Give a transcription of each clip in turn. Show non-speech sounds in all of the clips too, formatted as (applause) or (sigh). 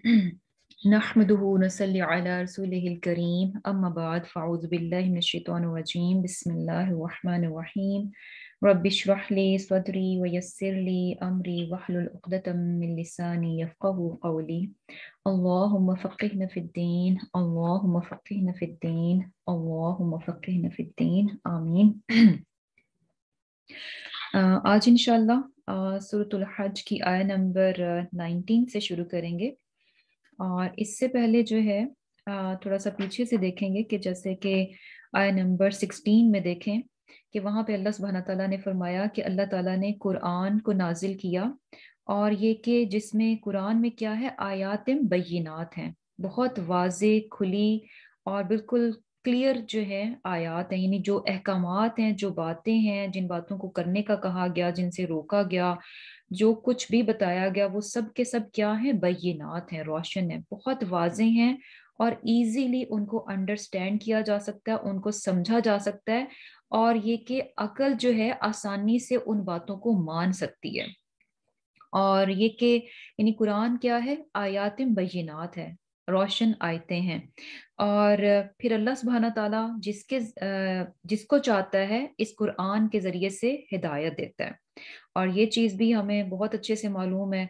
(clears throat) نحمده ونصلي على رسوله الكريم أما بعد فأعوذ بالله من الشيطان الرجيم بسم الله الرحمن الرحيم رب اشرح لي صدري ويسر لي أمري واحلل عقدة من لساني يفقه قولي اللهم فقهنا في الدين اللهم فقهنا في الدين اللهم فقهنا في الدين آمين (clears throat) آه، آج إن شاء الله آه، سورة الحج کی آية نمبر 19 آه، سے شروع کریں گے और इससे पहले जो है थोड़ा सा पीछे से देखेंगे कि जैसे कि आया नंबर 16 में देखें कि वहाँ पे अल्लाह सुबहाना तला ने फरमाया कि अल्लाह ताला ने कुरान को नाजिल किया और ये कि जिसमें कुरान में क्या है आयातम बीनात हैं बहुत वाज खुली और बिल्कुल क्लियर जो है आयात है यानी जो अहकाम हैं जो बातें हैं जिन बातों को करने का कहा गया जिनसे रोका गया जो कुछ भी बताया गया वो सब के सब क्या है बैनात हैं रोशन है बहुत वाजे हैं और इजीली उनको अंडरस्टैंड किया जा सकता है उनको समझा जा सकता है और ये कि अकल जो है आसानी से उन बातों को मान सकती है और ये कि यानी कुरान क्या है आयातम बैनात है रोशन आयते हैं और फिर अल्लाह सुबहाना ताला जिसके जिसको चाहता है इस कुरान के ज़रिए से हिदायत देता है और ये चीज़ भी हमें बहुत अच्छे से मालूम है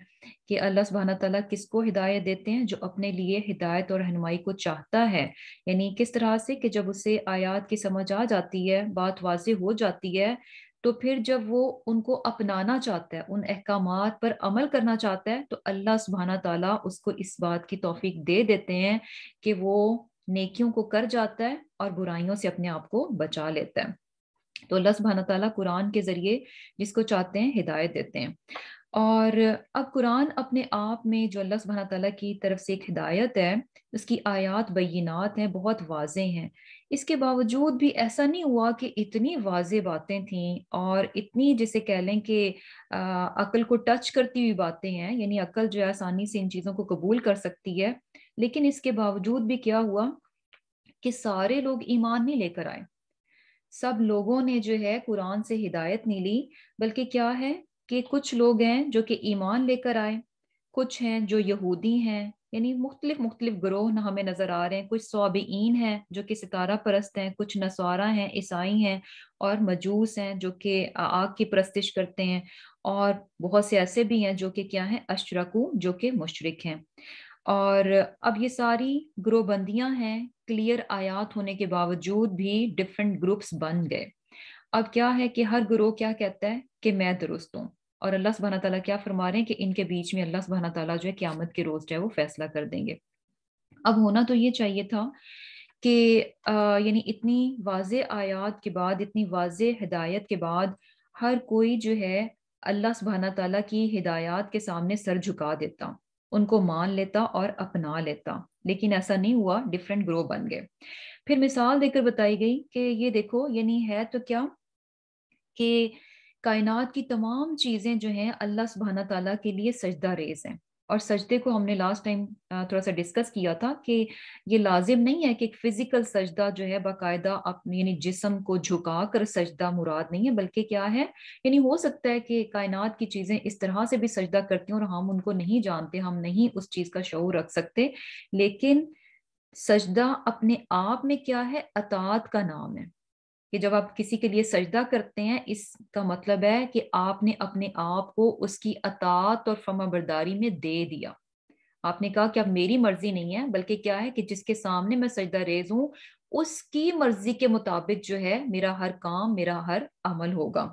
कि अल्लाह सुबहाना ताला किसको हिदायत देते हैं जो अपने लिए हिदायत और रहनमाई को चाहता है यानी किस तरह से कि जब उसे आयात की समझ आ जाती है बात वाज हो जाती है तो फिर जब वो उनको अपनाना चाहता है उन अहकाम पर अमल करना चाहता है तो अल्लाह सुबहाना तला उसको इस बात की तोफीक दे देते हैं कि वो नेकियों को कर जाता है और बुराइयों से अपने आप को बचा लेता है तो अल्लाह सुबहाना तला कुरान के ज़रिए जिसको चाहते हैं हिदायत देते हैं और अब कुरान अपने आप में जो अल्लाह सुबहाना तला की तरफ से एक हिदायत है उसकी आयात बीनात हैं बहुत वाजें हैं इसके बावजूद भी ऐसा नहीं हुआ कि इतनी वाजे बातें थीं और इतनी जिसे कह लें कि अकल को टच करती हुई बातें हैं यानी अकल जो है आसानी से इन चीज़ों को कबूल कर सकती है लेकिन इसके बावजूद भी क्या हुआ कि सारे लोग ईमान नहीं लेकर आए सब लोगों ने जो है कुरान से हिदायत नहीं ली बल्कि क्या है कि कुछ लोग हैं जो कि ईमान लेकर आए कुछ हैं जो यहूदी हैं यानी मुख्तलिफ मुख्तलिफ ग्रोह हमें नज़र आ रहे हैं कुछ सोबीन हैं जो कि सितारा परस्त हैं कुछ नसवारा हैं ईसाई हैं और मजूस हैं जो कि आग की परस्तिश करते हैं और बहुत से ऐसे भी हैं जो कि क्या है अशरकू जो कि मुशरक हैं और अब ये सारी ग्रोहबंदियां हैं क्लियर आयात होने के बावजूद भी डिफरेंट ग्रुप्स बन गए अब क्या है कि हर ग्रोह क्या कहता है कि मैं दुरुस्त हूँ और अल्लाह सुबह तला क्या फरमा रहे हैं कि इनके बीच में अल्लाह सुबहाना तला जो है क्यामत के रोज जो है वो फैसला कर देंगे अब होना तो ये चाहिए था कि यानी इतनी वाज आयात के बाद इतनी वाज हिदायत के बाद हर कोई जो है अल्लाह सुबहाना तला की हिदायत के सामने सर झुका देता उनको मान लेता और अपना लेता लेकिन ऐसा नहीं हुआ डिफरेंट ग्रो बन गए फिर मिसाल देकर बताई गई कि ये देखो यानी है तो क्या कि कायनात की तमाम चीज़ें जो हैं अल्लाह सुबहाना तला के लिए सजदा रेज हैं और सजदे को हमने लास्ट टाइम थोड़ा सा डिस्कस किया था कि ये लाजिम नहीं है कि एक फिजिकल सजदा जो है बाकायदा आप यानी जिसम को झुका कर सजदा मुराद नहीं है बल्कि क्या है यानी हो सकता है कि कायनात की चीज़ें इस तरह से भी सजदा करती हैं और हम उनको नहीं जानते हम नहीं उस चीज़ का शौर रख सकते लेकिन सजदा अपने आप में क्या है अतात का नाम है कि जब आप किसी के लिए सजदा करते हैं इसका मतलब है कि आपने अपने आप को उसकी अतात और फमाबरदारी में दे दिया आपने कहा कि अब मेरी मर्जी नहीं है बल्कि क्या है कि जिसके सामने मैं सजदा रेज हूँ उसकी मर्जी के मुताबिक जो है मेरा हर काम मेरा हर अमल होगा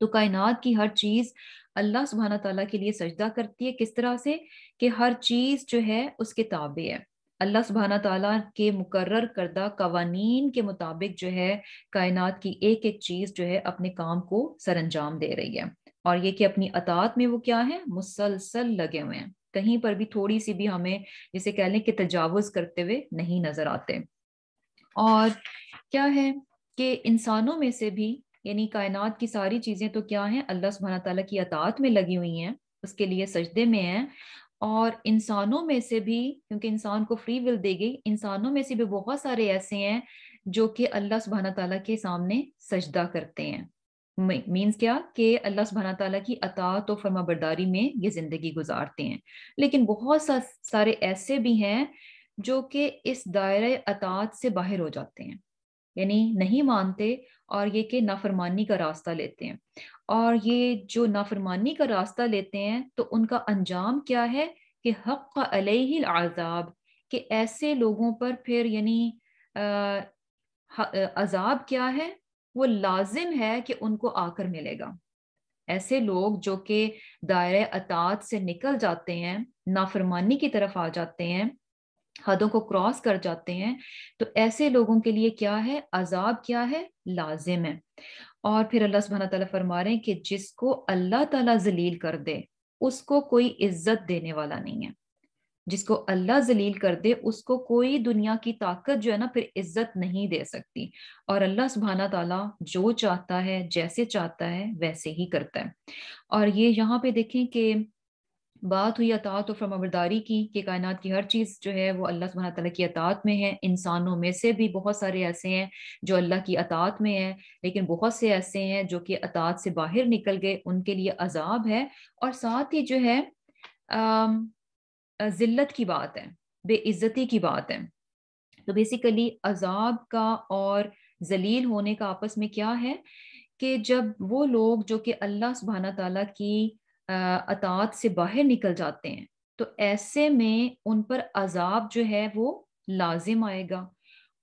तो कायनात की हर चीज अल्लाह सुबहाना तला के लिए सजदा करती है किस तरह से कि हर चीज जो है उसके ताबे है अल्लाह सुबहाना तला के मुकर करदा कवानीन के मुताबिक जो है कायनात की एक एक चीज़ जो है अपने काम को सर अंजाम दे रही है और ये कि अपनी अतात में वो क्या है मुसलसल लगे हुए हैं कहीं पर भी थोड़ी सी भी हमें जिसे कह लें कि तजावज करते हुए नहीं नजर आते और क्या है कि इंसानों में से भी यानी कायनात की सारी चीज़ें तो क्या है अल्लाह सुबहाना तला की अतात में लगी हुई हैं उसके लिए सजदे में है और इंसानों में से भी क्योंकि इंसान को फ्री विल देगी इंसानों में से भी बहुत सारे ऐसे हैं जो कि अल्लाह सुबहाना तला के सामने सजदा करते हैं मीन्स क्या कि अल्लाह सुबहाना तला की अता तो फर्माबरदारी में ये ज़िंदगी गुजारते हैं लेकिन बहुत सा सारे ऐसे भी हैं जो कि इस दायरे अतात से बाहर हो जाते हैं यानी नहीं मानते और ये कि नाफरमानी का रास्ता लेते हैं और ये जो नाफरमानी का रास्ता लेते हैं तो उनका अंजाम क्या है कि हक का अलही आज़ाब कि ऐसे लोगों पर फिर यानी अजाब क्या है वो लाजिम है कि उनको आकर मिलेगा ऐसे लोग जो कि दायरे अतात से निकल जाते हैं नाफरमानी की तरफ आ जाते हैं हदों को क्रॉस कर जाते हैं तो ऐसे लोगों के लिए क्या है अजाब क्या है लाजिम है और फिर अल्लाह सुबहाना तला फरमा रहे हैं कि जिसको अल्लाह तला जलील कर दे उसको कोई इज्जत देने वाला नहीं है जिसको अल्लाह जलील कर दे उसको कोई दुनिया की ताकत जो है ना फिर इज्जत नहीं दे सकती और अल्लाह सुबहाना तला जो चाहता है जैसे चाहता है वैसे ही करता है और ये यहाँ पे देखें कि बात हुई अतात और फरमाबरदारी की कि कायनात की हर चीज़ जो है वो अल्लाह सुबहाना तला की अतात में है इंसानों में से भी बहुत सारे ऐसे हैं जो अल्लाह की अतात में है लेकिन बहुत से ऐसे हैं जो कि अतात से बाहर निकल गए उनके लिए अजाब है और साथ ही जो है ज़िल्लत की बात है बेइज्जती की बात है तो बेसिकली अजाब का और जलील होने का आपस में क्या है कि जब वो लोग जो कि अल्लाह सुबहाना तला की अतात से बाहर निकल जाते हैं तो ऐसे में उन पर अजाब जो है वो लाजिम आएगा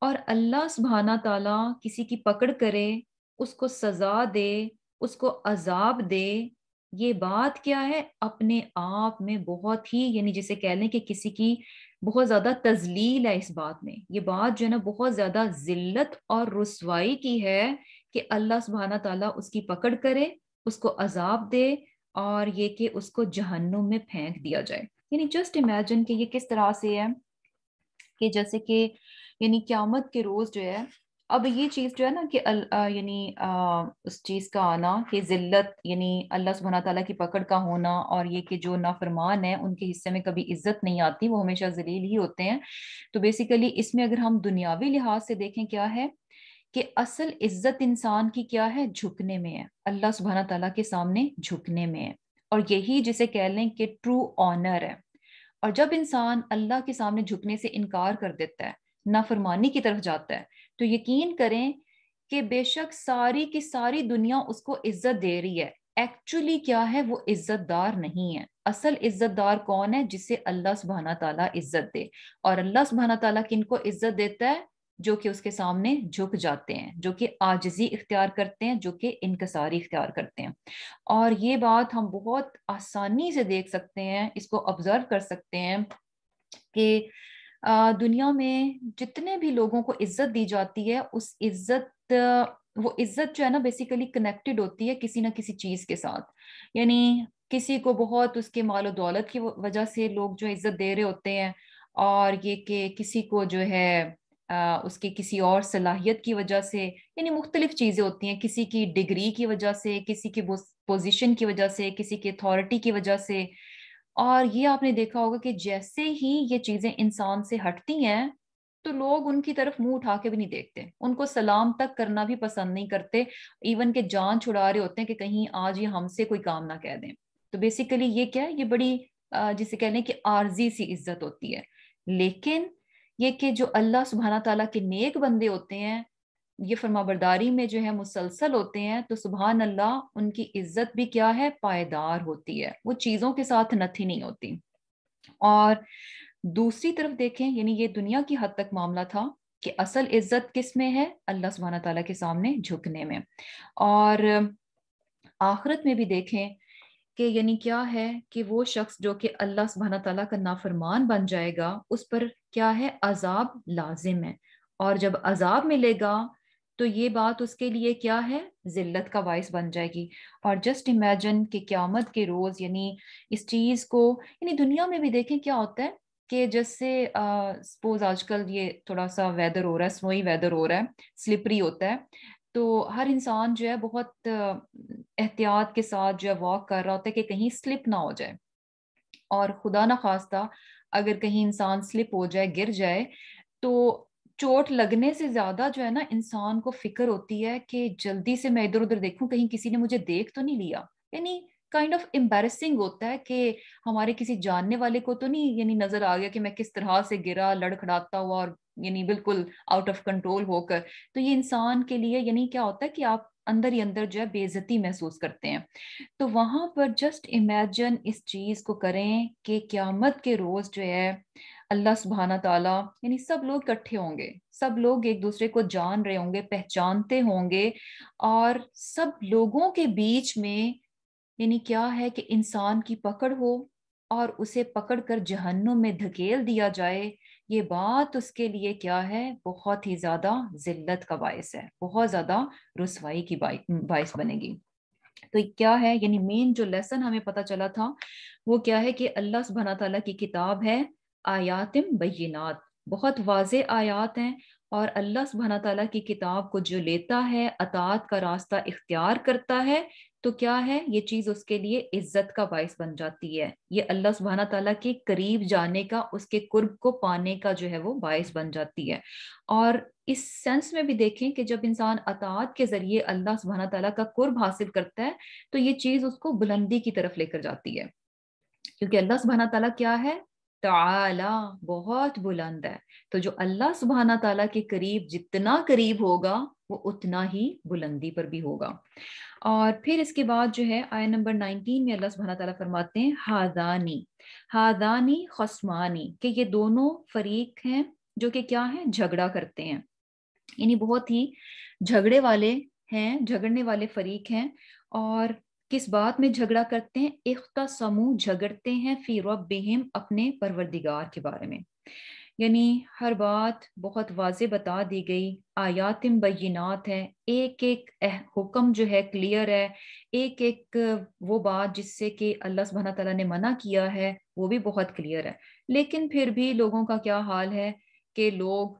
और अल्लाह सुबहाना ताला किसी की पकड़ करे उसको सजा दे उसको अजाब दे ये बात क्या है अपने आप में बहुत ही यानी जैसे कह लें कि किसी की बहुत ज़्यादा तजलील है इस बात में ये बात जो है ना बहुत ज़्यादा जिल्लत और रसवाई की है कि अल्लाह सुबहाना ताला उसकी पकड़ करे उसको अजाब दे और ये कि उसको जहन्नुम में फेंक दिया जाए यानी जस्ट इमेजिन कि ये किस तरह से है कि जैसे कि यानी क्यामत के रोज़ जो है अब ये चीज़ जो है ना कि यानी उस चीज़ का आना कि ज़िल्लत यानी अल्लाह सुबहाना तला की पकड़ का होना और ये कि जो नाफरमान है उनके हिस्से में कभी इज्जत नहीं आती वो हमेशा जलील ही होते हैं तो बेसिकली इसमें अगर हम दुनियावी लिहाज से देखें क्या है कि असल इज्जत इंसान की क्या है झुकने में है अल्लाह सुबहाना तला के सामने झुकने में है और यही जिसे कह लें कि ट्रू ऑनर है और जब इंसान अल्लाह के सामने झुकने से इनकार कर देता है नाफरमानी की तरफ जाता है तो यकीन करें कि बेशक सारी की सारी दुनिया उसको इज्जत दे रही है एक्चुअली क्या है वो इज्जतदार नहीं है असल इज्जतदार कौन है जिसे अल्लाह सुबहाना तला इज्जत दे और अल्लाह सुबहाना तला किन को इज्जत देता है जो कि उसके सामने झुक जाते हैं जो कि आजजी इख्तियार करते हैं जो कि इनकसारी इख्तियार करते हैं और ये बात हम बहुत आसानी से देख सकते हैं इसको ऑब्जर्व कर सकते हैं कि दुनिया में जितने भी लोगों को इज्जत दी जाती है उस इज्जत वो इज्जत जो है ना बेसिकली कनेक्टेड होती है किसी ना किसी चीज के साथ यानी किसी को बहुत उसके मालो दौलत की वजह से लोग जो इज्जत दे रहे होते हैं और ये कि किसी को जो है उसकी किसी और सलाहियत की वजह से यानी मुख्तलिफ चीज़ें होती हैं किसी की डिग्री की वजह से किसी की पोजिशन की वजह से किसी की अथॉरिटी की वजह से और ये आपने देखा होगा कि जैसे ही ये चीज़ें इंसान से हटती हैं तो लोग उनकी तरफ मुंह उठा के भी नहीं देखते उनको सलाम तक करना भी पसंद नहीं करते इवन के जान छुड़ा रहे होते हैं कि कहीं आज ये हमसे कोई काम ना कह दें तो बेसिकली ये क्या है ये बड़ी जिसे कह लें कि आर्जी सी इज्जत होती है लेकिन ये कि जो अल्लाह सुबहाना तला के नेक बंदे होते हैं ये फरमाबरदारी में जो है मुसलसल होते हैं तो सुबहान अल्लाह उनकी इज्जत भी क्या है पायदार होती है वो चीज़ों के साथ नथी नहीं होती और दूसरी तरफ देखें यानी ये दुनिया की हद तक मामला था कि असल इज्जत किस में है अल्लाह सुबहाना तला के सामने झुकने में और आखरत में भी देखें कि यानी क्या है कि वो शख्स जो कि अल्लाह सुबहाना तला का नाफरमान बन जाएगा उस पर क्या है अजाब लाजिम है और जब अजाब मिलेगा तो ये बात उसके लिए क्या है जिल्लत का वाइस बन जाएगी और जस्ट इमेजिन कि क्यामत के रोज़ यानी इस चीज़ को यानी दुनिया में भी देखें क्या होता है कि जैसे सपोज आजकल ये थोड़ा सा वेदर हो रहा है स्नोई वेदर हो रहा है स्लिपरी होता है तो हर इंसान जो है बहुत एहतियात के साथ जो है वॉक कर रहा होता है कि कहीं स्लिप ना हो जाए और खुदा ना खास्ता अगर कहीं इंसान स्लिप हो जाए गिर जाए तो चोट लगने से ज्यादा जो है ना इंसान को फिक्र होती है कि जल्दी से मैं इधर उधर देखूं कहीं किसी ने मुझे देख तो नहीं लिया यानी काइंड ऑफ एम्बेसिंग होता है कि हमारे किसी जानने वाले को तो नहीं यानी नजर आ गया कि मैं किस तरह से गिरा लड़खड़ाता हुआ और यानी बिल्कुल आउट ऑफ कंट्रोल होकर तो ये इंसान के लिए यानी क्या होता है कि आप अंदर ही अंदर जो है बेजती महसूस करते हैं तो वहां पर जस्ट इमेजन इस चीज को करें कि क्यामत के रोज जो है अल्लाह सुबहाना ताला यानी सब लोग इकट्ठे होंगे सब लोग एक दूसरे को जान रहे होंगे पहचानते होंगे और सब लोगों के बीच में यानी क्या है कि इंसान की पकड़ हो और उसे पकड़कर जहनों में धकेल दिया जाए ये बात उसके लिए क्या है बहुत ही ज़्यादा जिल्लत का बायस है बहुत ज़्यादा रसवाई की बायस बनेगी तो क्या है यानी मेन जो लेसन हमें पता चला था वो क्या है कि अल्लाह सुबहाना तला की किताब है आयातम बैनात बहुत वाज आयात हैं और अल्लाह सुबहाना तला की किताब को जो लेता है अतात का रास्ता इख्तियार करता है तो क्या है ये चीज उसके लिए इज्जत का बायस बन जाती है ये अल्लाह सुबहाना तला के करीब जाने का उसके कुर्ब को पाने का जो है वो बायस बन जाती है और इस सेंस में भी देखें कि जब इंसान अतात के जरिए अल्लाह सुबहाना तला का कुर्ब हासिल करता है तो ये चीज उसको बुलंदी की तरफ लेकर जाती है क्योंकि अल्लाह सुबहाना तला क्या है ताला बहुत बुलंद है तो जो अल्लाह सुबहाना तला के करीब जितना करीब होगा वो उतना ही बुलंदी पर भी होगा और फिर इसके बाद जो है आय नंबर 19 में अल्लाह सुबहाना तला फरमाते हैं हादानी हादानी खसमानी के ये दोनों फरीक हैं जो कि क्या है झगड़ा करते हैं यानी बहुत ही झगड़े वाले हैं झगड़ने वाले फरीक हैं और किस बात में झगड़ा करते हैं इख्ता समूह झगड़ते हैं फिर बेहम अपने परवरदिगार के बारे में यानी हर बात बहुत वाज बता दी गई आयातम बीनात है एक एक हुक्म जो है क्लियर है एक एक वो बात जिससे कि अल्लाह सुबहाना तला ने मना किया है वो भी बहुत क्लियर है लेकिन फिर भी लोगों का क्या हाल है कि लोग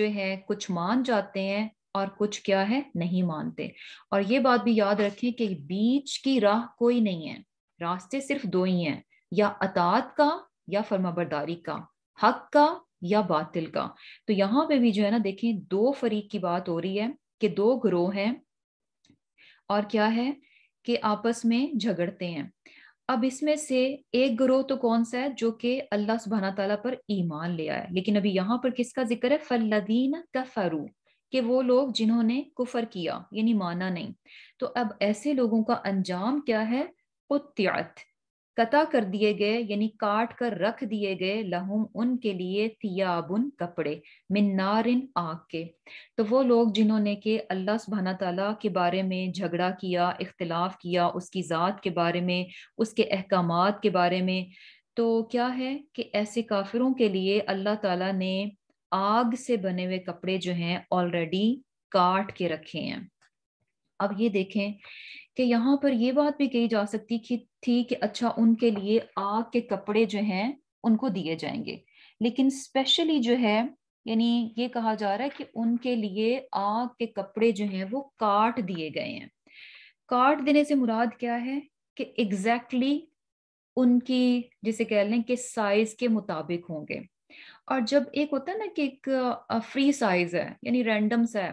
जो है कुछ मान जाते हैं और कुछ क्या है नहीं मानते और ये बात भी याद रखें कि बीच की राह कोई नहीं है रास्ते सिर्फ दो ही हैं या अतात का या फर्माबरदारी का हक का या बातिल का तो यहाँ पे भी जो है ना देखें दो फरीक की बात हो रही है कि दो ग्रोह हैं और क्या है कि आपस में झगड़ते हैं अब इसमें से एक ग्रोह तो कौन सा है जो कि अल्लाह सुबहाना तला पर ईमान ले आया लेकिन अभी यहाँ पर किसका जिक्र है फल्लदीन फरू कि वो लोग जिन्होंने कुफर किया यानी माना नहीं तो अब ऐसे लोगों का अंजाम क्या है उत्यात कता कर दिए गए यानी काट कर रख दिए गए लहुम उनके लिए थियाबुन कपड़े मिन्नारिन आग के तो वो लोग जिन्होंने के अल्लाह सुबहाना तला के बारे में झगड़ा किया इख्तलाफ किया उसकी ज़ात के बारे में उसके अहकाम के बारे में तो क्या है कि ऐसे काफिरों के लिए अल्लाह तला ने आग से बने हुए कपड़े जो हैं ऑलरेडी काट के रखे हैं अब ये देखें कि यहाँ पर ये बात भी कही जा सकती कि थी कि अच्छा उनके लिए आग के कपड़े जो हैं उनको दिए जाएंगे लेकिन स्पेशली जो है यानी ये कहा जा रहा है कि उनके लिए आग के कपड़े जो हैं वो काट दिए गए हैं काट देने से मुराद क्या है कि एग्जैक्टली exactly उनकी जिसे कह लें कि साइज के मुताबिक होंगे और जब एक होता है ना कि एक फ्री साइज है यानी रैंडम्स है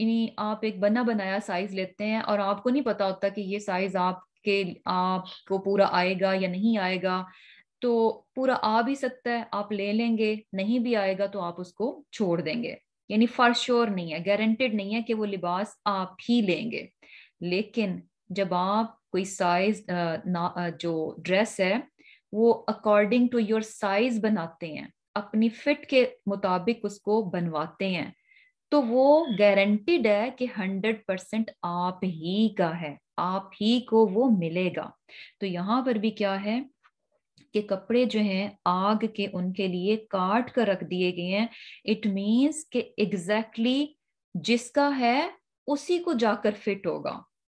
यानी आप एक बना बनाया साइज लेते हैं और आपको नहीं पता होता कि ये साइज आपके आपको पूरा आएगा या नहीं आएगा तो पूरा आ भी सकता है आप ले लेंगे नहीं भी आएगा तो आप उसको छोड़ देंगे यानी फॉर श्योर नहीं है गारंटेड नहीं है कि वो लिबास आप ही लेंगे लेकिन जब आप कोई साइज जो ड्रेस है वो अकॉर्डिंग टू योर साइज बनाते हैं अपनी फिट के मुताबिक उसको बनवाते हैं तो वो गारंटीड है कि हंड्रेड परसेंट आप ही का है आप ही को वो मिलेगा तो यहाँ पर भी क्या है कि कपड़े जो हैं आग के उनके लिए काट कर रख दिए गए हैं इट मीन्स के एग्जैक्टली exactly जिसका है उसी को जाकर फिट होगा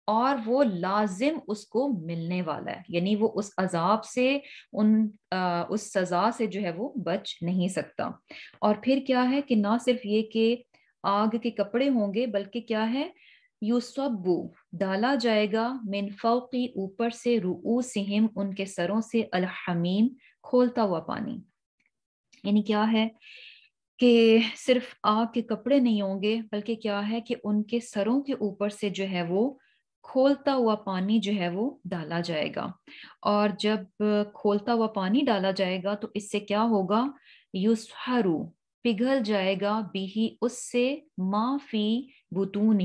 और वो लाजिम उसको मिलने वाला है यानी वो उस अजाब से उन आ, उस सज़ा से जो है वो बच नहीं सकता और फिर क्या है कि ना सिर्फ ये कि आग के कपड़े होंगे बल्कि क्या है यूसबू डाला जाएगा मिनफौकी ऊपर से रू सिम उनके सरों से अलहमीम खोलता हुआ पानी यानी क्या है कि सिर्फ आग के कपड़े नहीं होंगे बल्कि क्या है कि उनके सरों के ऊपर से जो है वो खोलता हुआ पानी जो है वो डाला जाएगा और जब खोलता हुआ पानी डाला जाएगा तो इससे क्या होगा यूसहरू पिघल जाएगा बिही उससे माफी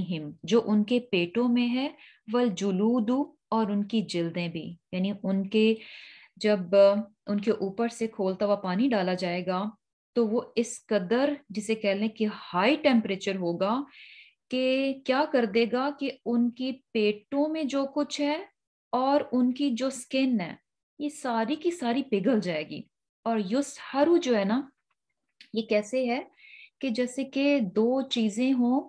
हिम जो उनके पेटों में है वल जुलूदू और उनकी जिल्दें भी यानी उनके जब उनके ऊपर से खोलता हुआ पानी डाला जाएगा तो वो इस कदर जिसे कह लें कि हाई टेम्परेचर होगा कि क्या कर देगा कि उनकी पेटों में जो कुछ है और उनकी जो स्किन है ये सारी की सारी पिघल जाएगी और युस हरू जो है ना ये कैसे है कि जैसे कि दो चीजें हों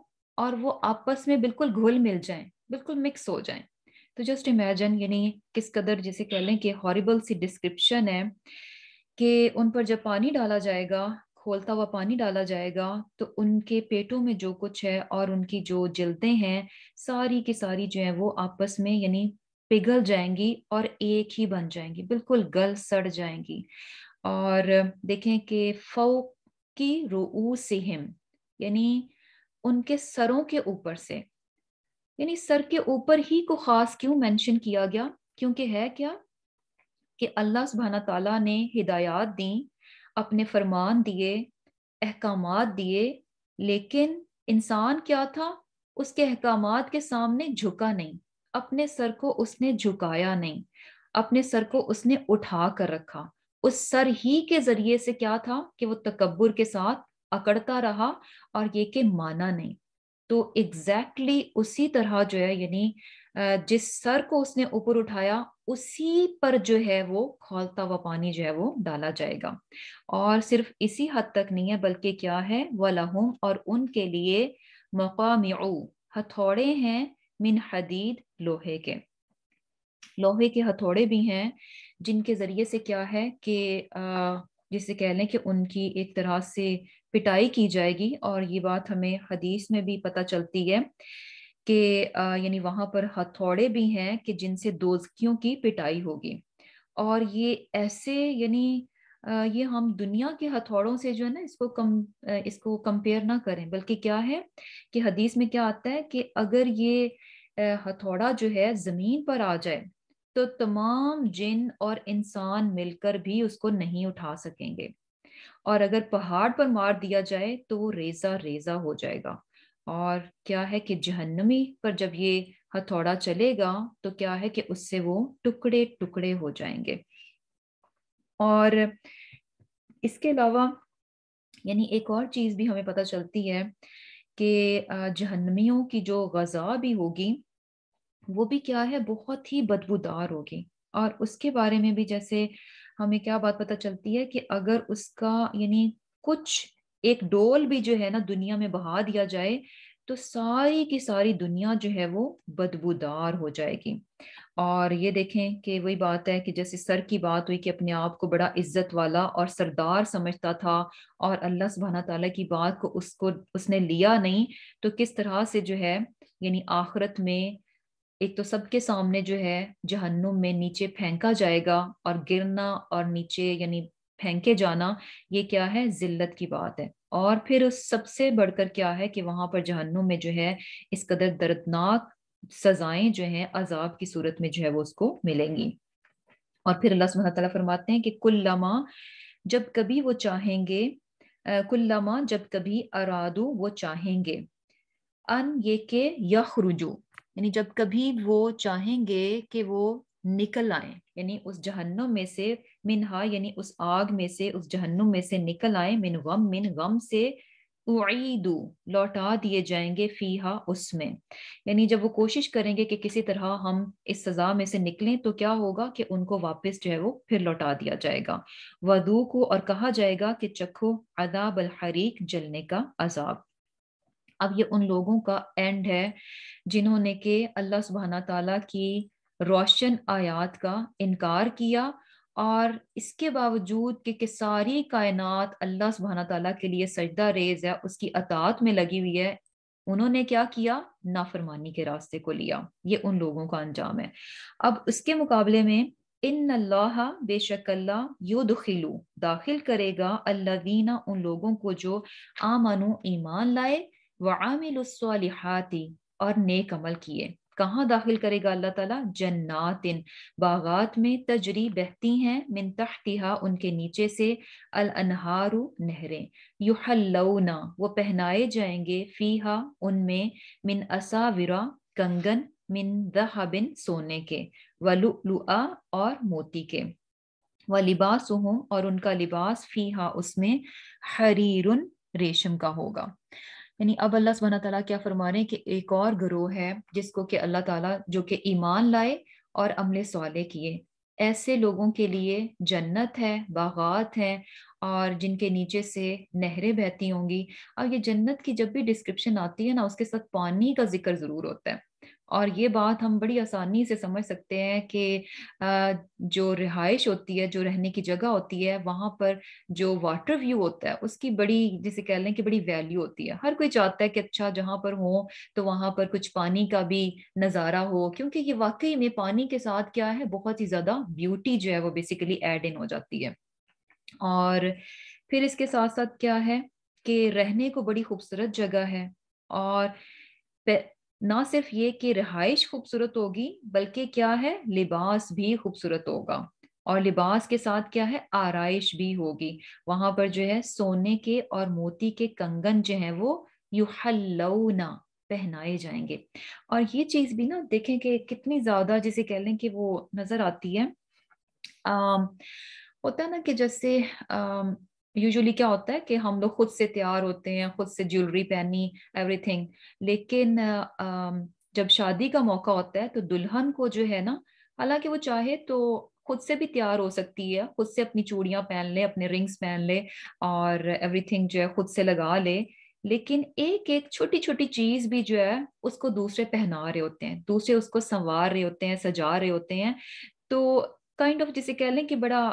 और वो आपस में बिल्कुल घुल मिल जाएं बिल्कुल मिक्स हो जाएं तो जस्ट इमेजिन यानी किस कदर जैसे कह लें कि हॉरिबल सी डिस्क्रिप्शन है कि उन पर जब पानी डाला जाएगा खोलता हुआ पानी डाला जाएगा तो उनके पेटों में जो कुछ है और उनकी जो जलते हैं सारी की सारी जो है वो आपस में यानी पिघल जाएंगी और एक ही बन जाएंगी बिल्कुल गल सड़ जाएंगी और देखें कि फोक की रू सिहिम यानी उनके सरों के ऊपर से यानी सर के ऊपर ही को खास क्यों मेंशन किया गया क्योंकि है क्या कि अल्लाह सुबहाना तला ने हिदायत दी अपने फरमान दिए अहकाम दिए लेकिन इंसान क्या था उसके अहकाम के सामने झुका नहीं अपने सर को उसने झुकाया नहीं अपने सर को उसने उठा कर रखा उस सर ही के जरिए से क्या था कि वो तकबर के साथ अकड़ता रहा और ये के माना नहीं तो एग्जैक्टली exactly उसी तरह जो है यानी जिस सर को उसने ऊपर उठाया उसी पर जो है वो खोलता हुआ पानी जो है वो डाला जाएगा और सिर्फ इसी हद तक नहीं है बल्कि क्या है वलहुम और उनके लिए मकाम हथौड़े हैं मिन हदीद लोहे के लोहे के हथौड़े भी हैं जिनके जरिए से क्या है कि जिसे कह लें कि उनकी एक तरह से पिटाई की जाएगी और ये बात हमें हदीस में भी पता चलती है कि यानी वहाँ पर हथौड़े भी हैं कि जिनसे दोजकियों की पिटाई होगी और ये ऐसे यानी ये हम दुनिया के हथौड़ों से जो है ना इसको कम इसको कंपेयर ना करें बल्कि क्या है कि हदीस में क्या आता है कि अगर ये हथौड़ा जो है ज़मीन पर आ जाए तो तमाम जिन और इंसान मिलकर भी उसको नहीं उठा सकेंगे और अगर पहाड़ पर मार दिया जाए तो वो रेजा रेजा हो जाएगा और क्या है कि जहन्नमी पर जब ये हथौड़ा चलेगा तो क्या है कि उससे वो टुकड़े टुकड़े हो जाएंगे और इसके अलावा यानी एक और चीज़ भी हमें पता चलती है कि जहन्नमियों की जो गजा भी होगी वो भी क्या है बहुत ही बदबूदार होगी और उसके बारे में भी जैसे हमें क्या बात पता चलती है कि अगर उसका यानी कुछ एक डोल भी जो है ना दुनिया में बहा दिया जाए तो सारी की सारी दुनिया जो है वो बदबूदार हो जाएगी और ये देखें कि वही बात है कि जैसे सर की बात हुई कि अपने आप को बड़ा इज्जत वाला और सरदार समझता था और अल्लाह सुबहाना तला की बात को उसको उसने लिया नहीं तो किस तरह से जो है यानी आखरत में एक तो सबके सामने जो है जहन्नुम में नीचे फेंका जाएगा और गिरना और नीचे यानी फेंके जाना ये क्या है जिल्लत की बात है और फिर उस सबसे बढ़कर क्या है कि वहां पर जहन्नुम में जो है इस कदर दर्दनाक सजाएं जो है अजाब की सूरत में जो है वो उसको मिलेंगी और फिर अल्लाह सुबह ताला फरमाते हैं कि कुल्लमा जब कभी वो चाहेंगे कुल्लमा जब कभी अरादू वो चाहेंगे अन ये के यखरुजू यानी जब कभी वो चाहेंगे कि वो निकल आए यानी उस जहन्नुम में से मिनहा यानी उस आग में से उस जहन्नुम में से निकल आए मिन गम मिन गम से उईदू लौटा दिए जाएंगे फीहा उसमें यानी जब वो कोशिश करेंगे कि किसी तरह हम इस सज़ा में से निकलें तो क्या होगा कि उनको वापस जो है वो फिर लौटा दिया जाएगा वदू को और कहा जाएगा कि चखो अदाब हरीक जलने का अजाब अब ये उन लोगों का एंड है जिन्होंने के अल्लाह सुबहाना तला की रोशन आयात का इनकार किया और इसके बावजूद कि, सारी कायनात अल्लाह सुबहाना तला के लिए सजदा रेज है उसकी अतात में लगी हुई है उन्होंने क्या किया नाफरमानी के रास्ते को लिया ये उन लोगों का अंजाम है अब उसके मुकाबले में इन अल्लाह बेशक अल्लाह यो दुखिलू दाखिल करेगा अल्लावीना उन लोगों को जो आमानु ईमान लाए वामिलसालिहाती और नेक अमल किए कहाँ दाखिल करेगा अल्लाह ताला जन्नातिन बागात में तजरी बहती हैं मिन तहतिहा उनके नीचे से अल अनहारु नहरें युहल्लौना वो पहनाए जाएंगे फीहा उनमें मिन असाविरा कंगन मिन दहबिन सोने के वलुआ और मोती के व लिबास और उनका लिबास फीहा उसमें हरीरुन रेशम का होगा यानी अब अल्लाह सुबहाना तला क्या फरमा रहे हैं कि एक और ग्रोह है जिसको कि अल्लाह ताला जो कि ईमान लाए और अमले सौले किए ऐसे लोगों के लिए जन्नत है बागात हैं और जिनके नीचे से नहरें बहती होंगी और ये जन्नत की जब भी डिस्क्रिप्शन आती है ना उसके साथ पानी का जिक्र ज़रूर होता है और ये बात हम बड़ी आसानी से समझ सकते हैं कि जो रिहाइश होती है जो रहने की जगह होती है वहाँ पर जो वाटर व्यू होता है उसकी बड़ी जिसे कह लें कि बड़ी वैल्यू होती है हर कोई चाहता है कि अच्छा जहाँ पर हो तो वहाँ पर कुछ पानी का भी नज़ारा हो क्योंकि ये वाकई में पानी के साथ क्या है बहुत ही ज़्यादा ब्यूटी जो है वो बेसिकली एड इन हो जाती है और फिर इसके साथ साथ क्या है कि रहने को बड़ी खूबसूरत जगह है और ना सिर्फ ये कि रिहाइश खूबसूरत होगी बल्कि क्या है लिबास भी खूबसूरत होगा और लिबास के साथ क्या है आरइश भी होगी वहां पर जो है सोने के और मोती के कंगन जो है वो युहलौना पहनाए जाएंगे और ये चीज भी ना देखें कि कितनी ज्यादा जिसे कह लें कि वो नजर आती है अः होता ना कि जैसे अः यूजुअली क्या होता है कि हम लोग खुद से तैयार होते हैं खुद से ज्वेलरी पहनी एवरीथिंग लेकिन जब शादी का मौका होता है तो दुल्हन को जो है ना हालांकि वो चाहे तो खुद से भी तैयार हो सकती है खुद से अपनी चूड़ियाँ पहन ले अपने रिंग्स पहन ले और एवरीथिंग जो है खुद से लगा ले लेकिन एक एक छोटी छोटी चीज भी जो है उसको दूसरे पहना रहे होते हैं दूसरे उसको संवार रहे होते हैं सजा रहे होते हैं तो काइंड ऑफ जिसे कह लें कि बड़ा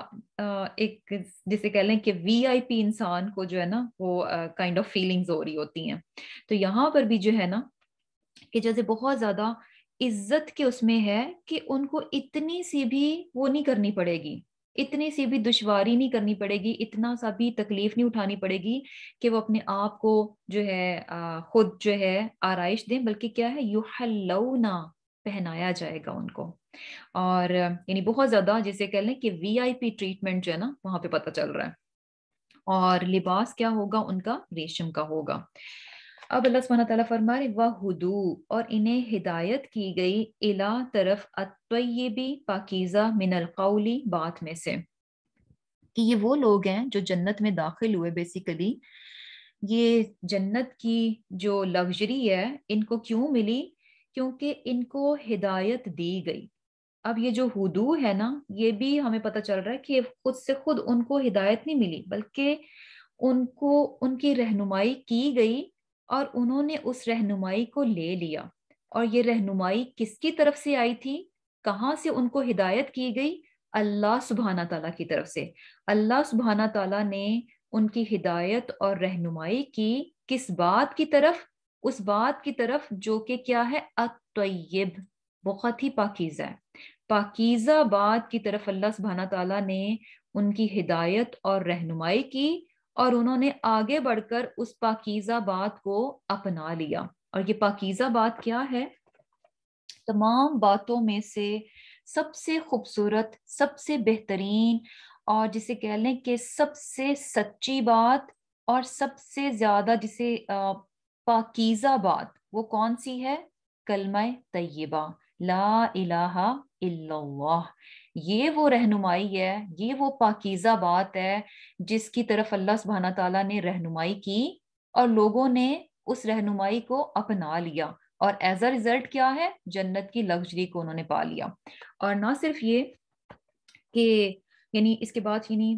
एक जिसे कह लें कि वीआईपी इंसान को जो है ना वो काइंड ऑफ फीलिंग्स हो रही होती हैं तो यहाँ पर भी जो है ना कि जैसे बहुत ज्यादा इज्जत के उसमें है कि उनको इतनी सी भी वो नहीं करनी पड़ेगी इतनी सी भी दुश्वारी नहीं करनी पड़ेगी इतना सा भी तकलीफ नहीं उठानी पड़ेगी कि वो अपने आप को जो है खुद जो है आरइश दें बल्कि क्या है यू हल्लौना पहनाया जाएगा उनको और यानी बहुत ज़्यादा जैसे कह लें कि वीआईपी ट्रीटमेंट जो है ना वहां पे पता चल रहा है और लिबास क्या होगा उनका रेशम का होगा अब अल्लाह सुबहाना तआला वह और इन्हें हिदायत की गई इला तरफ अतयबी पाकिज़ा मिनल कौली बात में से कि ये वो लोग हैं जो जन्नत में दाखिल हुए बेसिकली ये जन्नत की जो लग्जरी है इनको क्यों मिली क्योंकि इनको हिदायत दी गई अब ये जो हुदू है ना ये भी हमें पता चल रहा है कि खुद से खुद उनको हिदायत नहीं मिली बल्कि उनको उनकी रहनुमाई की गई और उन्होंने उस रहनुमाई को ले लिया और ये रहनुमाई किसकी तरफ से आई थी कहाँ से उनको हिदायत की गई अल्लाह सुबहाना तला की तरफ से अल्लाह सुबहाना तला ने उनकी हिदायत और रहनुमाई की किस बात की तरफ उस बात की तरफ जो कि क्या है अतयब बहुत ही पाकिज़ा है पाकिज़ा बात की तरफ अल्लाह सुबहाना तला ने उनकी हिदायत और रहनुमाई की और उन्होंने आगे बढ़कर उस पाकिज़ा बात को अपना लिया और ये पाकिज़ा बात क्या है तमाम बातों में से सबसे खूबसूरत सबसे बेहतरीन और जिसे कह लें कि सबसे सच्ची बात और सबसे ज़्यादा जिसे पाकिज़ा बात वो कौन सी है कलमा तय्यबा ला इलाहा ये वो रहनुमाई है ये वो पाकिज़ा बात है जिसकी तरफ अल्लाह सुबहाना तला ने रहनुमाई की और लोगों ने उस रहनुमाई को अपना लिया और एज अ रिजल्ट क्या है जन्नत की लग्जरी को उन्होंने पा लिया और ना सिर्फ ये कि यानी इसके बाद यानी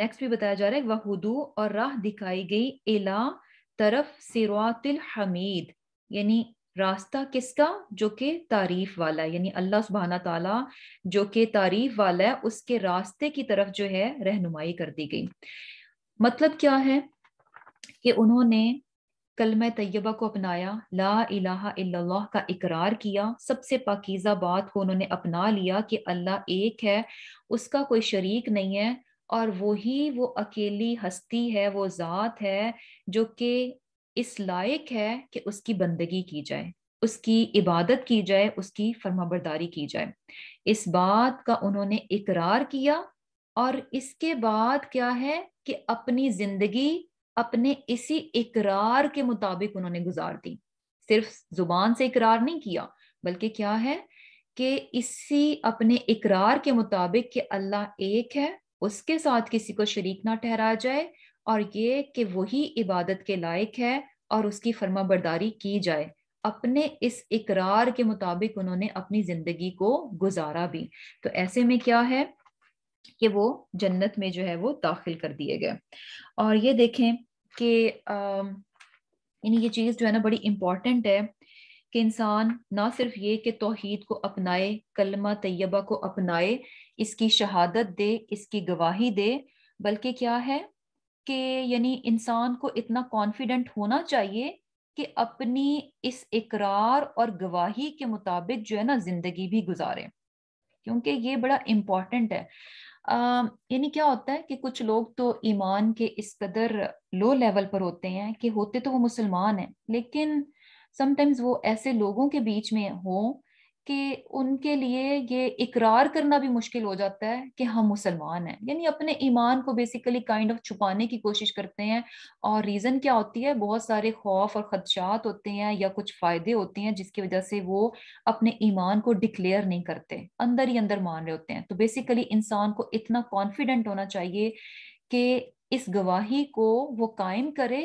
नेक्स्ट भी बताया जा रहा है वहदू और राह दिखाई गई एला तरफ सिरातिल हमीद यानी रास्ता किसका जो कि तारीफ वाला है यानी अल्लाह सुबहाना ताला जो कि तारीफ वाला है उसके रास्ते की तरफ जो है रहनुमाई कर दी गई मतलब क्या है कि उन्होंने कलम तय्यबा को अपनाया ला इलाहा इल्लल्लाह का इकरार किया सबसे पाकिज़ा बात को उन्होंने अपना लिया कि अल्लाह एक है उसका कोई शरीक नहीं है और वो वो अकेली हस्ती है वो ज़ात है जो कि इस लायक है कि उसकी बंदगी की जाए उसकी इबादत की जाए उसकी फर्माबरदारी की जाए इस बात का उन्होंने इकरार किया और इसके बाद क्या है कि अपनी जिंदगी अपने इसी इकरार के मुताबिक उन्होंने गुजार दी सिर्फ जुबान से इकरार नहीं किया बल्कि क्या है कि इसी अपने इकरार के मुताबिक कि अल्लाह एक है उसके साथ किसी को शरीक ना ठहराया जाए और ये कि वही इबादत के लायक है और उसकी फर्मा बरदारी की जाए अपने इस इकरार के मुताबिक उन्होंने अपनी जिंदगी को गुजारा भी तो ऐसे में क्या है कि वो जन्नत में जो है वो दाखिल कर दिए गए और ये देखें कि यानी ये चीज़ जो है ना बड़ी इम्पॉर्टेंट है कि इंसान ना सिर्फ ये कि तोहहीद को अपनाए कलमा तैयबा को अपनाए इसकी शहादत दे इसकी गवाही दे बल्कि क्या है कि यानी इंसान को इतना कॉन्फिडेंट होना चाहिए कि अपनी इस इकरार और गवाही के मुताबिक जो है ना जिंदगी भी गुजारे क्योंकि ये बड़ा इम्पॉर्टेंट है यानी क्या होता है कि कुछ लोग तो ईमान के इस कदर लो लेवल पर होते हैं कि होते तो वो मुसलमान हैं लेकिन समटाइम्स वो ऐसे लोगों के बीच में हों कि उनके लिए ये इकरार करना भी मुश्किल हो जाता है कि हम मुसलमान हैं यानी अपने ईमान को बेसिकली काइंड ऑफ छुपाने की कोशिश करते हैं और रीज़न क्या होती है बहुत सारे खौफ और खदशात होते हैं या कुछ फ़ायदे होते हैं जिसकी वजह से वो अपने ईमान को डिक्लेयर नहीं करते अंदर ही अंदर मान रहे होते हैं तो बेसिकली इंसान को इतना कॉन्फिडेंट होना चाहिए कि इस गवाही को वो कायम करे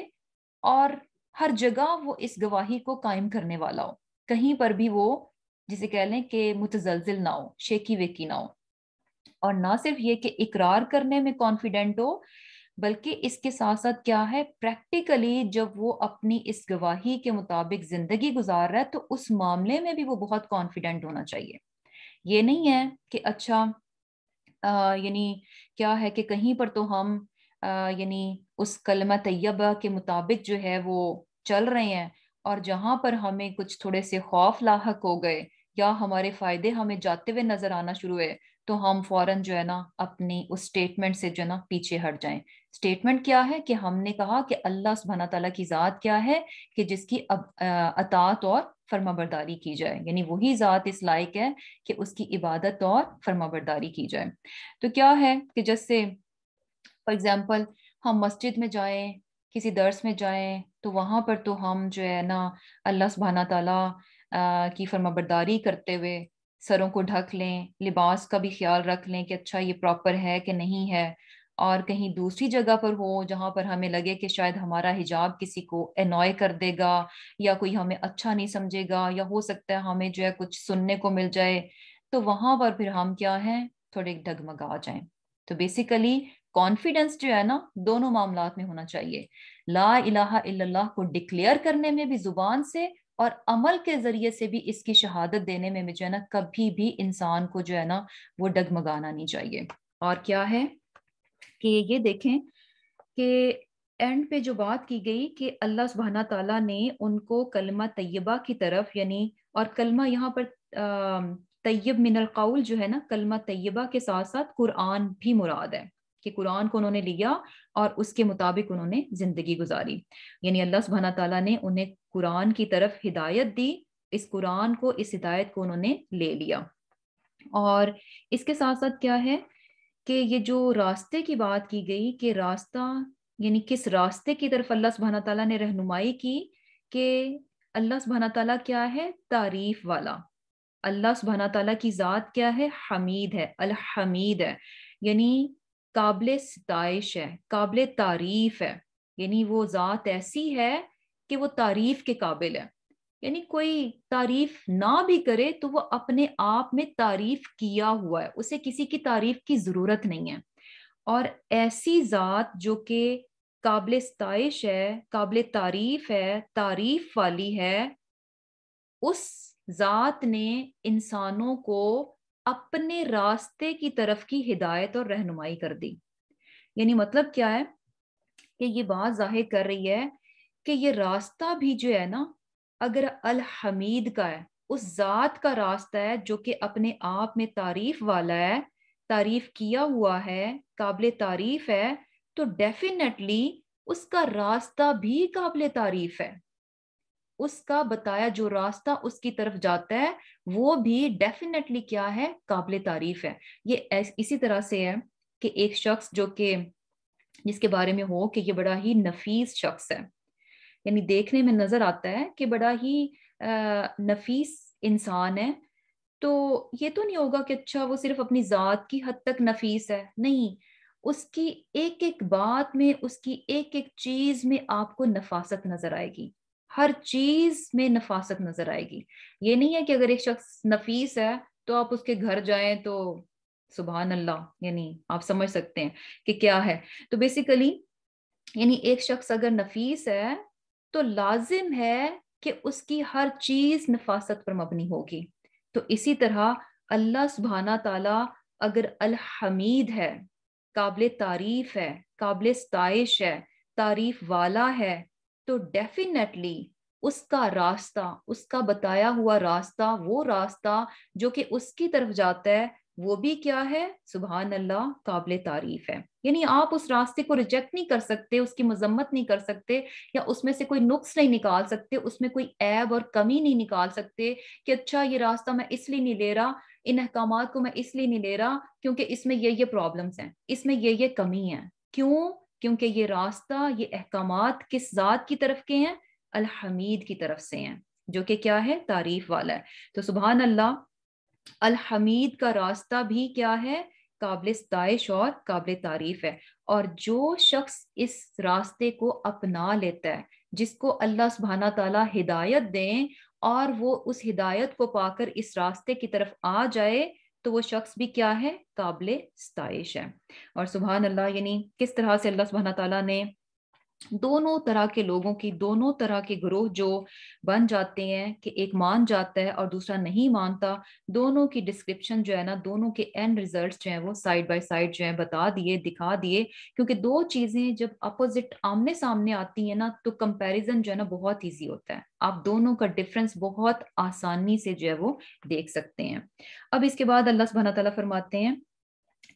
और हर जगह वो इस गवाही को कायम करने वाला हो कहीं पर भी वो जिसे कह लें कि मुतजलजिल ना हो शेकी वेकी ना हो और ना सिर्फ ये कि इकरार करने में कॉन्फिडेंट हो बल्कि इसके साथ साथ क्या है प्रैक्टिकली जब वो अपनी इस गवाही के मुताबिक जिंदगी गुजार रहा है तो उस मामले में भी वो बहुत कॉन्फिडेंट होना चाहिए ये नहीं है कि अच्छा यानी क्या है कि कहीं पर तो हम यानी उस कलमा तैयबा के मुताबिक जो है वो चल रहे हैं और जहां पर हमें कुछ थोड़े से खौफ लाहक हो गए या हमारे फायदे हमें जाते हुए नजर आना शुरू है तो हम फौरन जो है ना अपनी उस स्टेटमेंट से जो है ना पीछे हट जाएं स्टेटमेंट क्या है कि हमने कहा कि अल्लाह सुबहाना तला की ज़ात क्या है कि जिसकी अब अतात और फर्माबरदारी की जाए यानी वही ज़ात इस लायक है कि उसकी इबादत और फर्माबरदारी की जाए तो क्या है कि जैसे फॉर एग्ज़ाम्पल हम मस्जिद में जाए किसी दर्स में जाए तो वहाँ पर तो हम जो है ना अल्लाह सुबहाना तला की फर्माबरदारी करते हुए सरों को ढक लें लिबास का भी ख्याल रख लें कि अच्छा ये प्रॉपर है कि नहीं है और कहीं दूसरी जगह पर हो जहाँ पर हमें लगे कि शायद हमारा हिजाब किसी को एनॉय कर देगा या कोई हमें अच्छा नहीं समझेगा या हो सकता है हमें जो है कुछ सुनने को मिल जाए तो वहाँ पर फिर हम क्या हैं थोड़े ढगमगा जाए तो बेसिकली कॉन्फिडेंस जो है ना दोनों मामला में होना चाहिए ला इलाहा इल्लल्लाह को डिक्लेयर करने में भी जुबान से और अमल के ज़रिए से भी इसकी शहादत देने में, जो है ना कभी भी इंसान को जो है ना वो डगमगाना नहीं चाहिए और क्या है कि ये देखें कि एंड पे जो बात की गई कि अल्लाह सुबहाना तला ने उनको कलमा तय्यबा की तरफ यानी और कलमा यहाँ पर तय्यब मिनल काउल जो है ना कलमा तय्यबा के साथ साथ कुरान भी मुराद है कि कुरान को उन्होंने लिया और उसके मुताबिक उन्होंने जिंदगी गुजारी यानी अल्लाह सुबहाना तला ने उन्हें कुरान की तरफ हिदायत दी इस कुरान को इस हिदायत को उन्होंने ले लिया और इसके साथ साथ क्या है कि ये जो रास्ते की बात की गई कि रास्ता यानी किस रास्ते की तरफ अल्लाह सुबहाना तला ने रहनुमाई की कि अल्लाह सुबहाना तला क्या है तारीफ वाला अल्लाह सुबहाना तला की ज़ात क्या है हमीद है अलहमीद है यानी काबिल सतश है काबिल तारीफ है यानी वो ज़ात ऐसी है कि वो तारीफ के काबिल है यानी कोई तारीफ ना भी करे तो वो अपने आप में तारीफ किया हुआ है उसे किसी की तारीफ की ज़रूरत नहीं है और ऐसी ज़ात जो कि काबिल सतश है काबिल तारीफ है तारीफ वाली है उस ज़ात ने इंसानों को अपने रास्ते की तरफ की हिदायत और रहनुमाई कर दी यानी मतलब क्या है कि ये बात जाहिर कर रही है कि ये रास्ता भी जो है ना अगर अल हमीद का है उस जात का रास्ता है जो कि अपने आप में तारीफ वाला है तारीफ किया हुआ है काबिल तारीफ है तो डेफिनेटली उसका रास्ता भी काबिल तारीफ है उसका बताया जो रास्ता उसकी तरफ जाता है वो भी डेफिनेटली क्या है काबिल तारीफ है ये इसी तरह से है कि एक शख्स जो कि जिसके बारे में हो कि ये बड़ा ही नफीस शख्स है यानी देखने में नजर आता है कि बड़ा ही नफीस इंसान है तो ये तो नहीं होगा कि अच्छा वो सिर्फ अपनी ज़ात की हद तक नफीस है नहीं उसकी एक एक बात में उसकी एक एक चीज में आपको नफासत नजर आएगी हर चीज में नफासत नजर आएगी ये नहीं है कि अगर एक शख्स नफीस है तो आप उसके घर जाए तो सुबहान अल्लाह यानी आप समझ सकते हैं कि क्या है तो बेसिकली यानी एक शख्स अगर नफीस है तो लाजिम है कि उसकी हर चीज नफासत पर मबनी होगी तो इसी तरह अल्लाह सुबहाना ताला अगर अलहमीद है काबिल तारीफ है काबिल स्ताइश है तारीफ वाला है तो डेफिनेटली उसका रास्ता उसका बताया हुआ रास्ता वो रास्ता जो कि उसकी तरफ जाता है वो भी क्या है सुबह अल्लाह काबिल तारीफ है यानी आप उस रास्ते को रिजेक्ट नहीं कर सकते उसकी मजम्मत नहीं कर सकते या उसमें से कोई नुक्स नहीं निकाल सकते उसमें कोई ऐब और कमी नहीं निकाल सकते कि अच्छा ये रास्ता मैं इसलिए नहीं ले रहा इन अहकाम को मैं इसलिए नहीं ले रहा क्योंकि इसमें ये ये प्रॉब्लम्स हैं इसमें ये ये कमी है क्यों क्योंकि ये रास्ता ये अहकाम किस ज़ात की तरफ के हैं अलहमीद की तरफ से हैं जो कि क्या है तारीफ वाला है तो सुबहान अल्लाह अलहमीद का रास्ता भी क्या है काबिल दाइश और काबिल तारीफ है और जो शख्स इस रास्ते को अपना लेता है जिसको अल्लाह सुबहाना तला हिदायत दें और वो उस हिदायत को पाकर इस रास्ते की तरफ आ जाए तो वो शख्स भी क्या है काबिल स्ताइश है और सुबह अल्लाह यानी किस तरह से अल्लाह सुबहाना तला ने दोनों तरह के लोगों की दोनों तरह के ग्रोह जो बन जाते हैं कि एक मान जाता है और दूसरा नहीं मानता दोनों की डिस्क्रिप्शन जो है ना दोनों के एंड रिजल्ट्स जो हैं वो साइड बाय साइड जो है बता दिए दिखा दिए क्योंकि दो चीज़ें जब अपोजिट आमने सामने आती है ना तो कंपैरिजन जो है ना बहुत ईजी होता है आप दोनों का डिफरेंस बहुत आसानी से जो है वो देख सकते हैं अब इसके बाद अल्लाह सुबहाना तला फरमाते हैं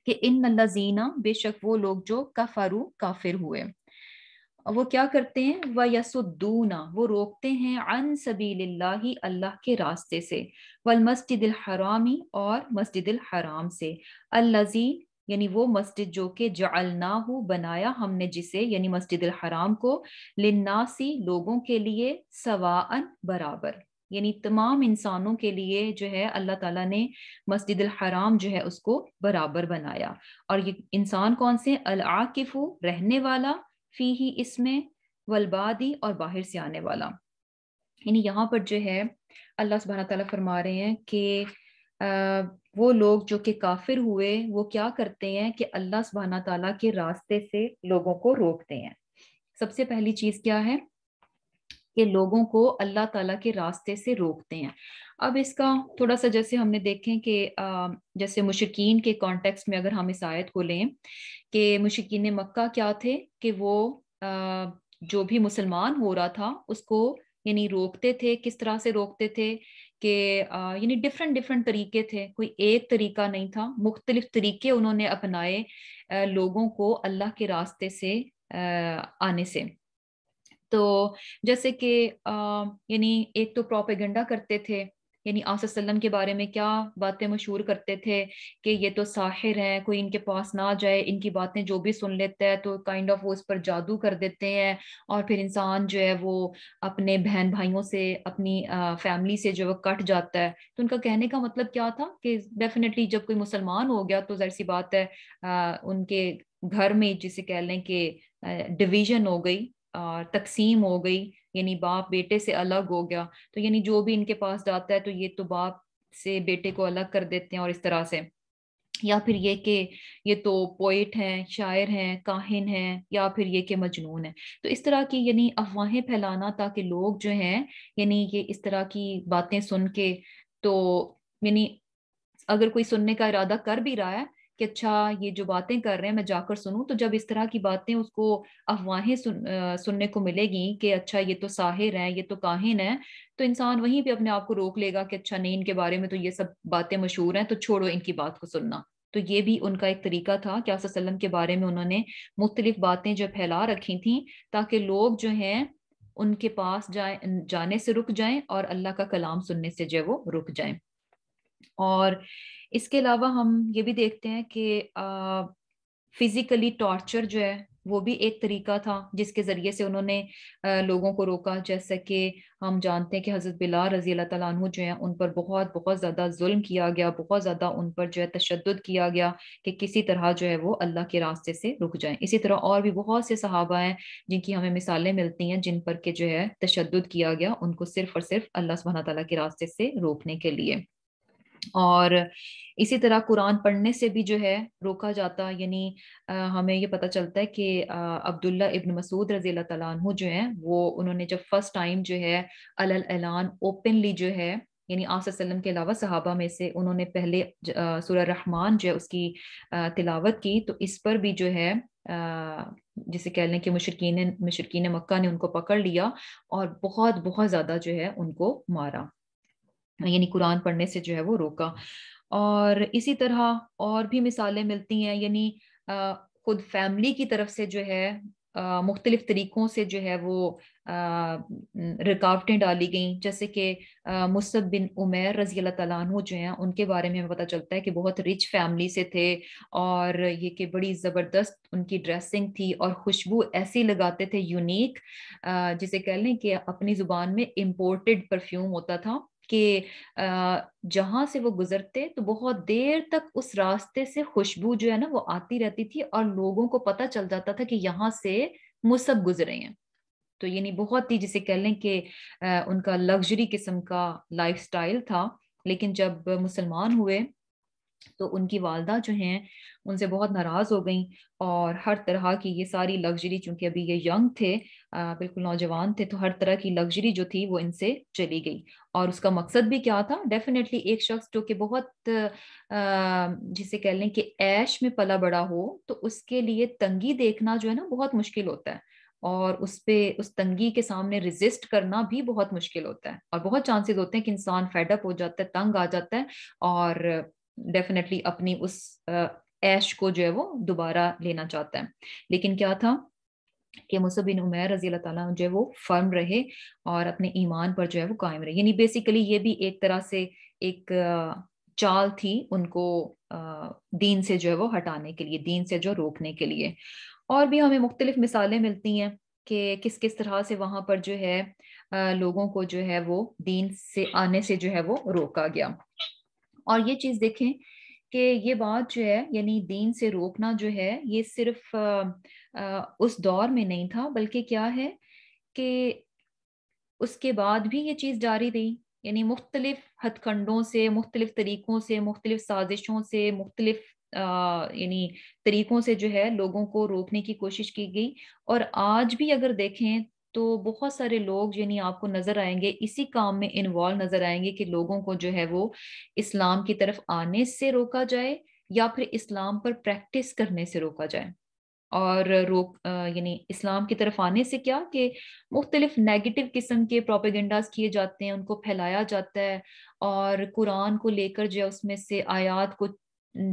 कि इन नजीना बेशक वो लोग जो काफारू काफिर हुए वो क्या करते हैं व यसुद्दूना वो रोकते हैं अन सबील्ला अल्लाह के रास्ते से वल मस्जिद हरामी और मस्जिद हराम से अल्लाजी यानी वो मस्जिद जो कि जलना हो बनाया हमने जिसे यानी मस्जिद हराम को लिन्नासी लोगों के लिए सवान बराबर यानी तमाम इंसानों के लिए जो है अल्लाह ताला ने मस्जिद हराम जो है उसको बराबर बनाया और ये इंसान कौन से अल आकिफ़ रहने वाला फी ही इसमें वलबादी और बाहर से आने वाला यानी यहाँ पर जो है अल्लाह सुबहाना तला फरमा रहे हैं कि वो लोग जो कि काफिर हुए वो क्या करते हैं कि अल्लाह सुबहाना तला के रास्ते से लोगों को रोकते हैं सबसे पहली चीज़ क्या है कि लोगों को अल्लाह ताला के रास्ते से रोकते हैं अब इसका थोड़ा सा जैसे हमने देखें कि जैसे मुशकिन के कॉन्टेक्स्ट में अगर हम इस आयत को लें कि मुशकिन मक्का क्या थे कि वो जो भी मुसलमान हो रहा था उसको यानी रोकते थे किस तरह से रोकते थे कि यानी डिफरेंट डिफरेंट तरीके थे कोई एक तरीका नहीं था मुख्तलिफ तरीके उन्होंने अपनाए लोगों को अल्लाह के रास्ते से आने से तो जैसे कि यानी एक तो प्रोपेगेंडा करते थे यानी आसम के बारे में क्या बातें मशहूर करते थे कि ये तो साहिर हैं कोई इनके पास ना जाए इनकी बातें जो भी सुन लेता है तो काइंड ऑफ वो इस पर जादू कर देते हैं और फिर इंसान जो है वो अपने बहन भाइयों से अपनी फैमिली से जो है कट जाता है तो उनका कहने का मतलब क्या था कि डेफिनेटली जब कोई मुसलमान हो गया तो जहर सी बात है आ, उनके घर में जिसे कह लें कि डिवीजन हो गई और तकसीम हो गई यानी बाप बेटे से अलग हो गया तो यानी जो भी इनके पास जाता है तो ये तो बाप से बेटे को अलग कर देते हैं और इस तरह से या फिर ये कि ये तो पोइट हैं शायर हैं काहिन हैं या फिर ये कि मजनून है तो इस तरह की यानी अफवाहें फैलाना ताकि लोग जो हैं यानी ये इस तरह की बातें सुन के तो यानी अगर कोई सुनने का इरादा कर भी रहा है कि अच्छा ये जो बातें कर रहे हैं मैं जाकर सुनूं तो जब इस तरह की बातें उसको अफवाहें सुन सुनने को मिलेगी कि अच्छा ये तो साहिर है ये तो काहिन है तो इंसान वहीं पे अपने आप को रोक लेगा कि अच्छा नहीं इनके बारे में तो ये सब बातें मशहूर हैं तो छोड़ो इनकी बात को सुनना तो ये भी उनका एक तरीका था कि आसम के बारे में उन्होंने मुख्तलिफ बातें जो फैला रखी थी ताकि लोग जो हैं उनके पास जाए जाने से रुक जाएं और अल्लाह का कलाम सुनने से जो वो रुक जाएं और इसके अलावा हम ये भी देखते हैं कि फिजिकली टॉर्चर जो है वो भी एक तरीका था जिसके ज़रिए से उन्होंने लोगों को रोका जैसा कि हम जानते हैं कि हज़रत बिला रजी अल्लाह तु जो है उन पर बहुत बहुत ज़्यादा जुल्म किया गया बहुत ज़्यादा उन पर जो है तशद किया गया कि किसी तरह जो है वो अल्लाह के रास्ते से रुक जाएं इसी तरह और भी बहुत से सहाबा हैं जिनकी हमें मिसालें मिलती हैं जिन पर के जो है तशद किया गया उनको सिर्फ और सिर्फ अल्लाह सुबहाना तला के रास्ते से रोकने के लिए और इसी तरह कुरान पढ़ने से भी जो है रोका जाता यानी हमें ये पता चलता है कि अब्दुल्ला इब्न मसूद रजी अल्लाह जो हैं वो उन्होंने जब फर्स्ट टाइम जो है अल ऐलान ओपनली जो है यानी आसम के अलावा सहाबा में से उन्होंने पहले सूर्य रहमान जो है उसकी तिलावत की तो इस पर भी जो है जिसे कह लें कि मुशरकिन मशरकिन मक्का ने उनको पकड़ लिया और बहुत बहुत ज़्यादा जो है उनको मारा यानी कुरान पढ़ने से जो है वो रोका और इसी तरह और भी मिसालें मिलती हैं यानी खुद फैमिली की तरफ से जो है मुख्तलिफ तरीक़ों से जो है वो रुकावटें डाली गई जैसे कि मुसब बिन उमेर रजी अल्लाह जो हैं उनके बारे में हमें पता चलता है कि बहुत रिच फैमिली से थे और ये कि बड़ी ज़बरदस्त उनकी ड्रेसिंग थी और खुशबू ऐसी लगाते थे यूनिक जिसे कह लें कि अपनी ज़ुबान में इम्पोर्टेड परफ्यूम होता था कि जहाँ से वो गुजरते तो बहुत देर तक उस रास्ते से खुशबू जो है ना वो आती रहती थी और लोगों को पता चल जाता था कि यहाँ से मुसब गुजरे हैं तो यानी बहुत ही जिसे कह लें कि उनका लग्जरी किस्म का लाइफस्टाइल था लेकिन जब मुसलमान हुए तो उनकी वालदा जो हैं उनसे बहुत नाराज़ हो गई और हर तरह की ये सारी लग्जरी चूंकि अभी ये यंग थे बिल्कुल नौजवान थे तो हर तरह की लग्जरी जो थी वो इनसे चली गई और उसका मकसद भी क्या था डेफिनेटली एक शख्स जो कि बहुत जिसे कह लें कि ऐश में पला बड़ा हो तो उसके लिए तंगी देखना जो है ना बहुत मुश्किल होता है और उस पे उस तंगी के सामने रिजिस्ट करना भी बहुत मुश्किल होता है और बहुत चांसेस होते हैं कि इंसान फेडअप हो जाता है तंग आ जाता है और डेफिनेटली अपनी उस ऐश को जो है वो दोबारा लेना चाहता है लेकिन क्या था कि मुसबिन उमैर रजी अल्लाह जो है वो फर्म रहे और अपने ईमान पर जो है वो कायम रहे यानी बेसिकली ये भी एक तरह से एक चाल थी उनको दीन से जो है वो हटाने के लिए दीन से जो रोकने के लिए और भी हमें मुख्तलिफ मिसालें मिलती हैं कि किस किस तरह से वहाँ पर जो है लोगों को जो है वो दीन से आने से जो है वो रोका गया और ये चीज देखें कि ये बात जो है यानी दीन से रोकना जो है ये सिर्फ उस दौर में नहीं था बल्कि क्या है कि उसके बाद भी ये चीज़ जारी रही यानी मुख्तलिफ हथखंडों से मुख्तलिफ तरीक़ों से मुख्तलिफ साजिशों से मुख्तलिफ यानी तरीक़ों से जो है लोगों को रोकने की कोशिश की गई और आज भी अगर देखें तो बहुत सारे लोग यानी आपको नजर आएंगे इसी काम में इन्वॉल्व नजर आएंगे कि लोगों को जो है वो इस्लाम की तरफ आने से रोका जाए या फिर इस्लाम पर प्रैक्टिस करने से रोका जाए और रोक यानी इस्लाम की तरफ आने से क्या कि मुख्तलिफ नेगेटिव किस्म के प्रोपेगेंडाज किए जाते हैं उनको फैलाया जाता है और कुरान को लेकर जो है उसमें से आयात को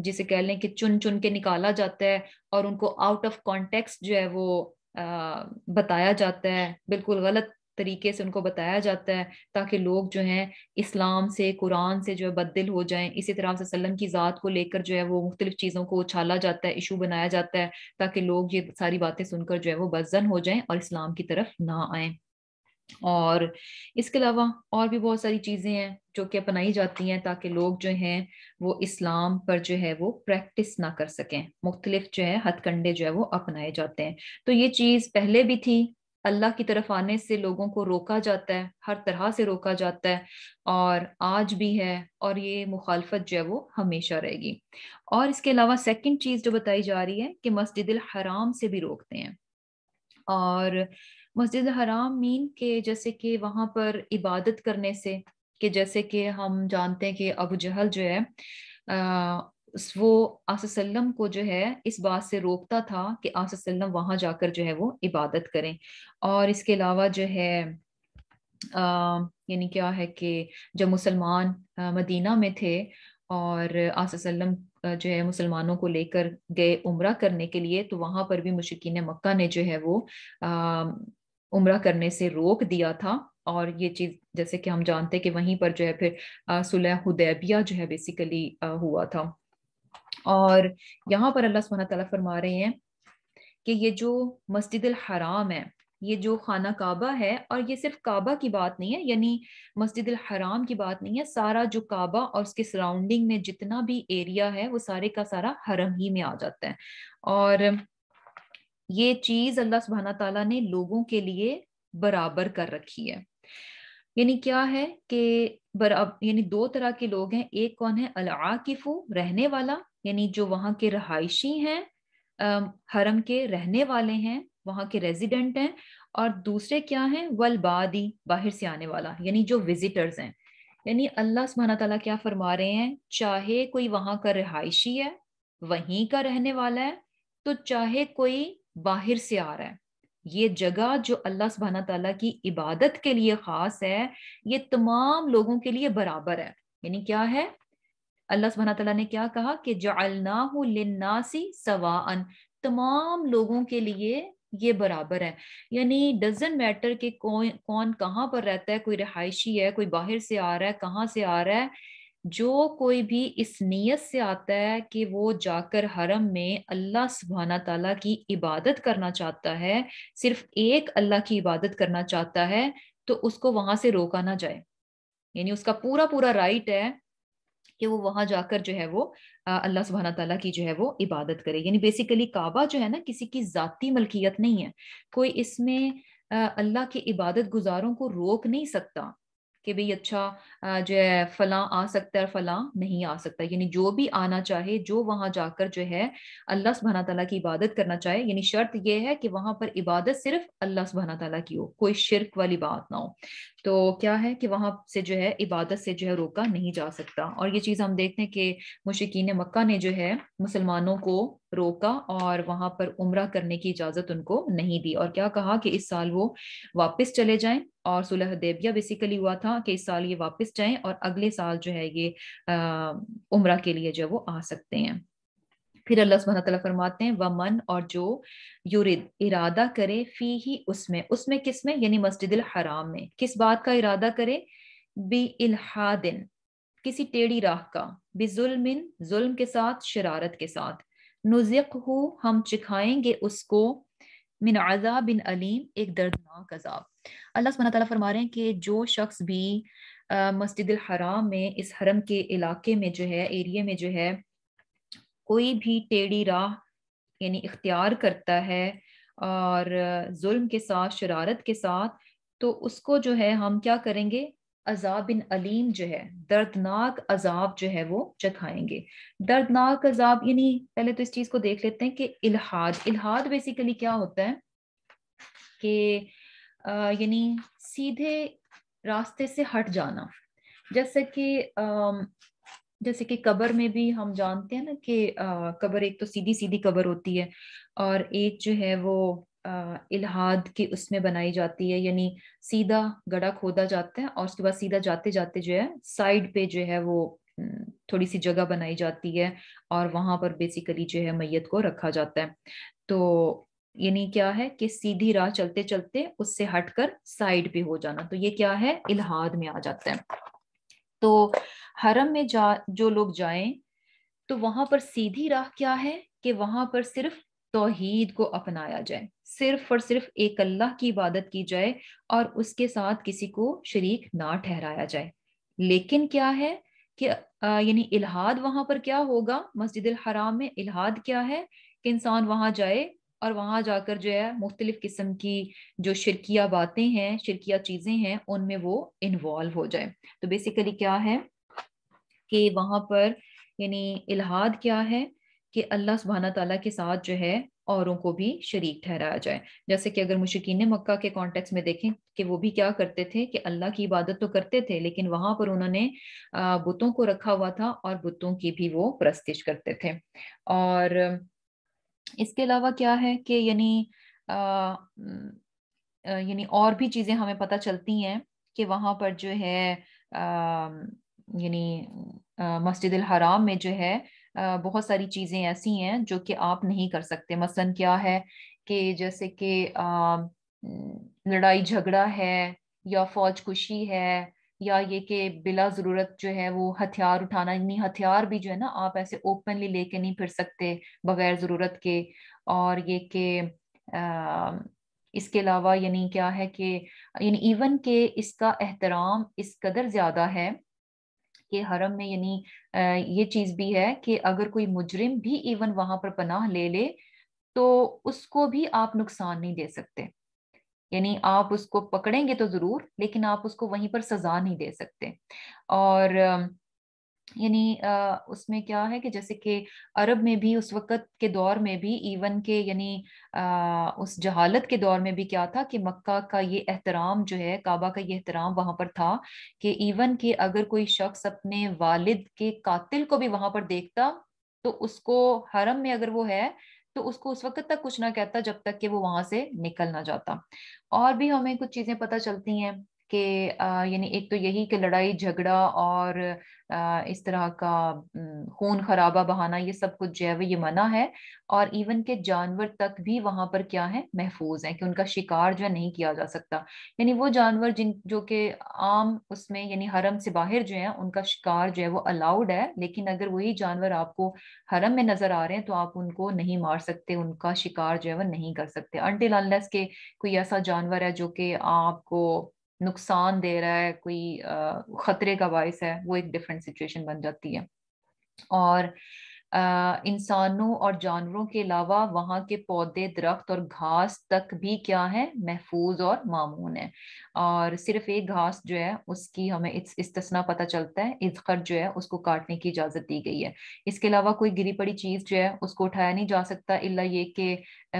जिसे कह लें कि चुन चुन के निकाला जाता है और उनको आउट ऑफ कॉन्टेक्स्ट जो है वो बताया जाता है बिल्कुल गलत तरीके से उनको बताया जाता है ताकि लोग जो हैं इस्लाम से कुरान से जो है बदल हो जाएं इसी तरह से सल्लम की ज़ात को लेकर जो है वो मुख्तलिफ चीज़ों को उछाला जाता है इशू बनाया जाता है ताकि लोग ये सारी बातें सुनकर जो है वो बजन हो जाएं और इस्लाम की तरफ ना आएं और इसके अलावा और भी बहुत सारी चीज़ें हैं जो कि अपनाई जाती हैं ताकि लोग जो हैं वो इस्लाम पर जो है वो प्रैक्टिस ना कर सकें मुख्तलिफ जो है हथकंडे जो है वो अपनाए जाते हैं तो ये चीज़ पहले भी थी अल्लाह की तरफ आने से लोगों को रोका जाता है हर तरह से रोका जाता है और आज भी है और ये मुखालफत जो है वो हमेशा रहेगी और इसके अलावा सेकंड चीज़ जो बताई जा रही है कि मस्जिद हराम से भी रोकते हैं और मस्जिद हराम मीन के जैसे कि वहाँ पर इबादत करने से कि जैसे कि हम जानते हैं कि अबू जहल जो है आ, वो आसम को जो है इस बात से रोकता था कि आसम वहाँ जाकर जो है वो इबादत करें और इसके अलावा जो है यानी क्या है कि जब मुसलमान मदीना में थे और आसम जो है मुसलमानों को लेकर गए उम्र करने के लिए तो वहाँ पर भी मुश्किन मक्का ने जो है वो आ, उम्र करने से रोक दिया था और ये चीज जैसे कि हम जानते हैं कि वहीं पर जो है फिर सुलह हुदैबिया जो है बेसिकली हुआ था और यहाँ पर अल्लाह सुबहाना तला फरमा रहे हैं कि ये जो मस्जिद हराम है ये जो खाना काबा है और ये सिर्फ काबा की बात नहीं है यानी मस्जिद हराम की बात नहीं है सारा जो काबा और उसके सराउंडिंग में जितना भी एरिया है वो सारे का सारा हरम ही में आ जाता है और ये चीज अल्लाह सुबहाना तला ने लोगों के लिए बराबर कर रखी है यानी क्या है कि बराबर यानी दो तरह के लोग हैं एक कौन है अलाकिफू रहने वाला यानी जो वहाँ के रहायशी हैं हरम के रहने वाले हैं वहाँ के रेजिडेंट हैं और दूसरे क्या हैं वलबादी बाहर से आने वाला यानी जो विजिटर्स हैं यानी अल्लाह सुबहाना तला क्या फरमा रहे हैं चाहे कोई वहाँ का रहायशी है वहीं का रहने वाला है तो चाहे कोई बाहर से आ रहा है ये जगह जो अल्लाह सुबहाना तला की इबादत के लिए खास है ये तमाम लोगों के लिए बराबर है यानी क्या है अल्लाह सुबहाना तला ने क्या कहा कि जो लिन्नासी सवा तमाम लोगों के लिए ये बराबर है यानी डजेंट मैटर कि कौन कौन कहाँ पर रहता है कोई रिहायशी है कोई बाहर से आ रहा है कहाँ से आ रहा है जो कोई भी इस नीयत से आता है कि वो जाकर हरम में अल्लाह सुबहाना तला की इबादत करना चाहता है सिर्फ एक अल्लाह की इबादत करना चाहता है तो उसको वहां से रोका ना जाए यानी उसका पूरा पूरा राइट है कि वो वहां जाकर जो है वो अल्लाह सुबहाना तला की जो है वो इबादत करे यानी बेसिकली काबा जो है ना किसी की जाती मलकियत नहीं है कोई इसमें अल्लाह के इबादत गुजारों को रोक नहीं सकता कि भाई अच्छा जो है फला आ सकता है फलां नहीं आ सकता यानी जो भी आना चाहे जो वहां जाकर जो है अल्लाह सुबहाना तला की इबादत करना चाहे यानी शर्त यह है कि वहां पर इबादत सिर्फ अल्लाह सुबहाना तला की हो कोई शिरक वाली बात ना हो तो क्या है कि वहां से जो है इबादत से जो है रोका नहीं जा सकता और ये चीज़ हम देखते हैं कि मुशिकीन मक्का ने जो है मुसलमानों को रोका और वहां पर उम्र करने की इजाजत उनको नहीं दी और क्या कहा कि इस साल वो वापस चले जाएं और सुलह देबिया बेसिकली हुआ था कि इस साल ये वापस जाएं और अगले साल जो है ये उम्र के लिए जो है वो आ सकते हैं फिर अल्लाह सुबहाना तला फरमाते हैं व मन और जो युरिद इरादा करे फी ही उसमें उसमें किस में यानी मस्जिद हराम में किस बात का इरादा करे बी इल्हादिन किसी टेढ़ी राह का बिजुल जुल्म के साथ शरारत के साथ नुजिक हो हम चिखाएंगे उसको मिन आजा बिन अलीम एक दर्दनाक अजाब अल्लाह सुबह तला फरमा रहे हैं कि जो शख्स भी मस्जिद हराम में इस हरम के इलाके में जो है एरिए में जो है कोई भी टेढ़ी राह यानी इख्तियार करता है और जुल्म के साथ शरारत के साथ तो उसको जो है हम क्या करेंगे अजाब इन अलीम जो है दर्दनाक अजाब जो है वो चखाएंगे दर्दनाक अजाब यानी पहले तो इस चीज को देख लेते हैं कि इलाहाद इलाहाद बेसिकली क्या होता है कि यानी सीधे रास्ते से हट जाना जैसे कि जैसे कि कबर में भी हम जानते हैं ना कि कबर एक तो सीधी सीधी कबर होती है और एक जो है वो इलाहाद की उसमें बनाई जाती है यानी सीधा गड़ा खोदा जाता है और उसके बाद सीधा जाते जाते जो है साइड पे जो है वो थोड़ी सी जगह बनाई जाती है और वहां पर बेसिकली जो है मैयत को रखा जाता है तो यानी क्या है कि सीधी राह चलते चलते उससे हटकर साइड पे हो जाना तो ये क्या है इलाहाद में आ जाता है तो हरम में जा जो लोग जाए तो वहां पर सीधी राह क्या है कि वहां पर सिर्फ तोहीद को अपनाया जाए सिर्फ और सिर्फ एक अल्लाह की इबादत की जाए और उसके साथ किसी को शरीक ना ठहराया जाए लेकिन क्या है कि यानी इलाहाद वहां पर क्या होगा मस्जिद हराम में इलाहाद क्या है कि इंसान वहां जाए और वहां जाकर जो है मुख्तलिफ किस्म की जो शिरकिया बातें हैं शिरकिया चीजें हैं उनमें वो इन्वॉल्व हो जाए तो बेसिकली क्या है कि वहां पर यानी इलाहाद क्या है कि अल्लाह सुबहाना तला के साथ जो है औरों को भी शरीक ठहराया जाए जैसे कि अगर मुशकिन मक्का के कॉन्टेक्स्ट में देखें कि वो भी क्या करते थे कि अल्लाह की इबादत तो करते थे लेकिन वहां पर उन्होंने बुतों को रखा हुआ था और बुतों की भी वो प्रस्तिश करते थे और इसके अलावा क्या है कि यानी यानी और भी चीज़ें हमें पता चलती हैं कि वहां पर जो है यानी मस्जिद हराम में जो है बहुत सारी चीज़ें ऐसी हैं जो कि आप नहीं कर सकते मसलन क्या है कि जैसे कि लड़ाई झगड़ा है या फौज खुशी है या ये कि बिला ज़रूरत जो है वो हथियार उठाना यानी हथियार भी जो है ना आप ऐसे ओपनली लेके नहीं फिर सकते बगैर ज़रूरत के और ये कि इसके अलावा यानी क्या है कि यानी इवन के इसका एहतराम इस कदर ज़्यादा है के हरम में यानी ये चीज भी है कि अगर कोई मुजरिम भी इवन वहां पर पनाह ले ले तो उसको भी आप नुकसान नहीं दे सकते यानी आप उसको पकड़ेंगे तो जरूर लेकिन आप उसको वहीं पर सजा नहीं दे सकते और यानी उसमें क्या है कि जैसे कि अरब में भी उस वक़्त के दौर में भी इवन के यानी उस जहालत के दौर में भी क्या था कि मक्का का ये एहतराम जो है काबा का ये एहतराम वहाँ पर था कि इवन के अगर कोई शख्स अपने वालिद के कातिल को भी वहाँ पर देखता तो उसको हरम में अगर वो है तो उसको उस वक्त तक कुछ ना कहता जब तक कि वो वहाँ से निकल ना जाता और भी हमें कुछ चीज़ें पता चलती हैं कि यानी एक तो यही कि लड़ाई झगड़ा और इस तरह का खून खराबा बहाना ये सब कुछ जो है वो ये मना है और इवन के जानवर तक भी वहां पर क्या है महफूज है कि उनका शिकार जो है नहीं किया जा सकता यानी वो जानवर जिन जो कि आम उसमें यानी हरम से बाहर जो है उनका शिकार जो है वो अलाउड है लेकिन अगर वही जानवर आपको हरम में नजर आ रहे हैं तो आप उनको नहीं मार सकते उनका शिकार जो है वो नहीं कर सकते अंटिल अनलेस के कोई ऐसा जानवर है जो कि आपको नुकसान दे रहा है कोई ख़तरे का बायस है वो एक डिफरेंट सिचुएशन बन जाती है और इंसानों और जानवरों के अलावा वहाँ के पौधे दरख्त और घास तक भी क्या है महफूज और मामून है और सिर्फ एक घास जो है उसकी हमें इस तस्ना पता चलता है इजखर जो है उसको काटने की इजाज़त दी गई है इसके अलावा कोई गिरी पड़ी चीज़ जो है उसको उठाया नहीं जा सकता इल्ला ये कि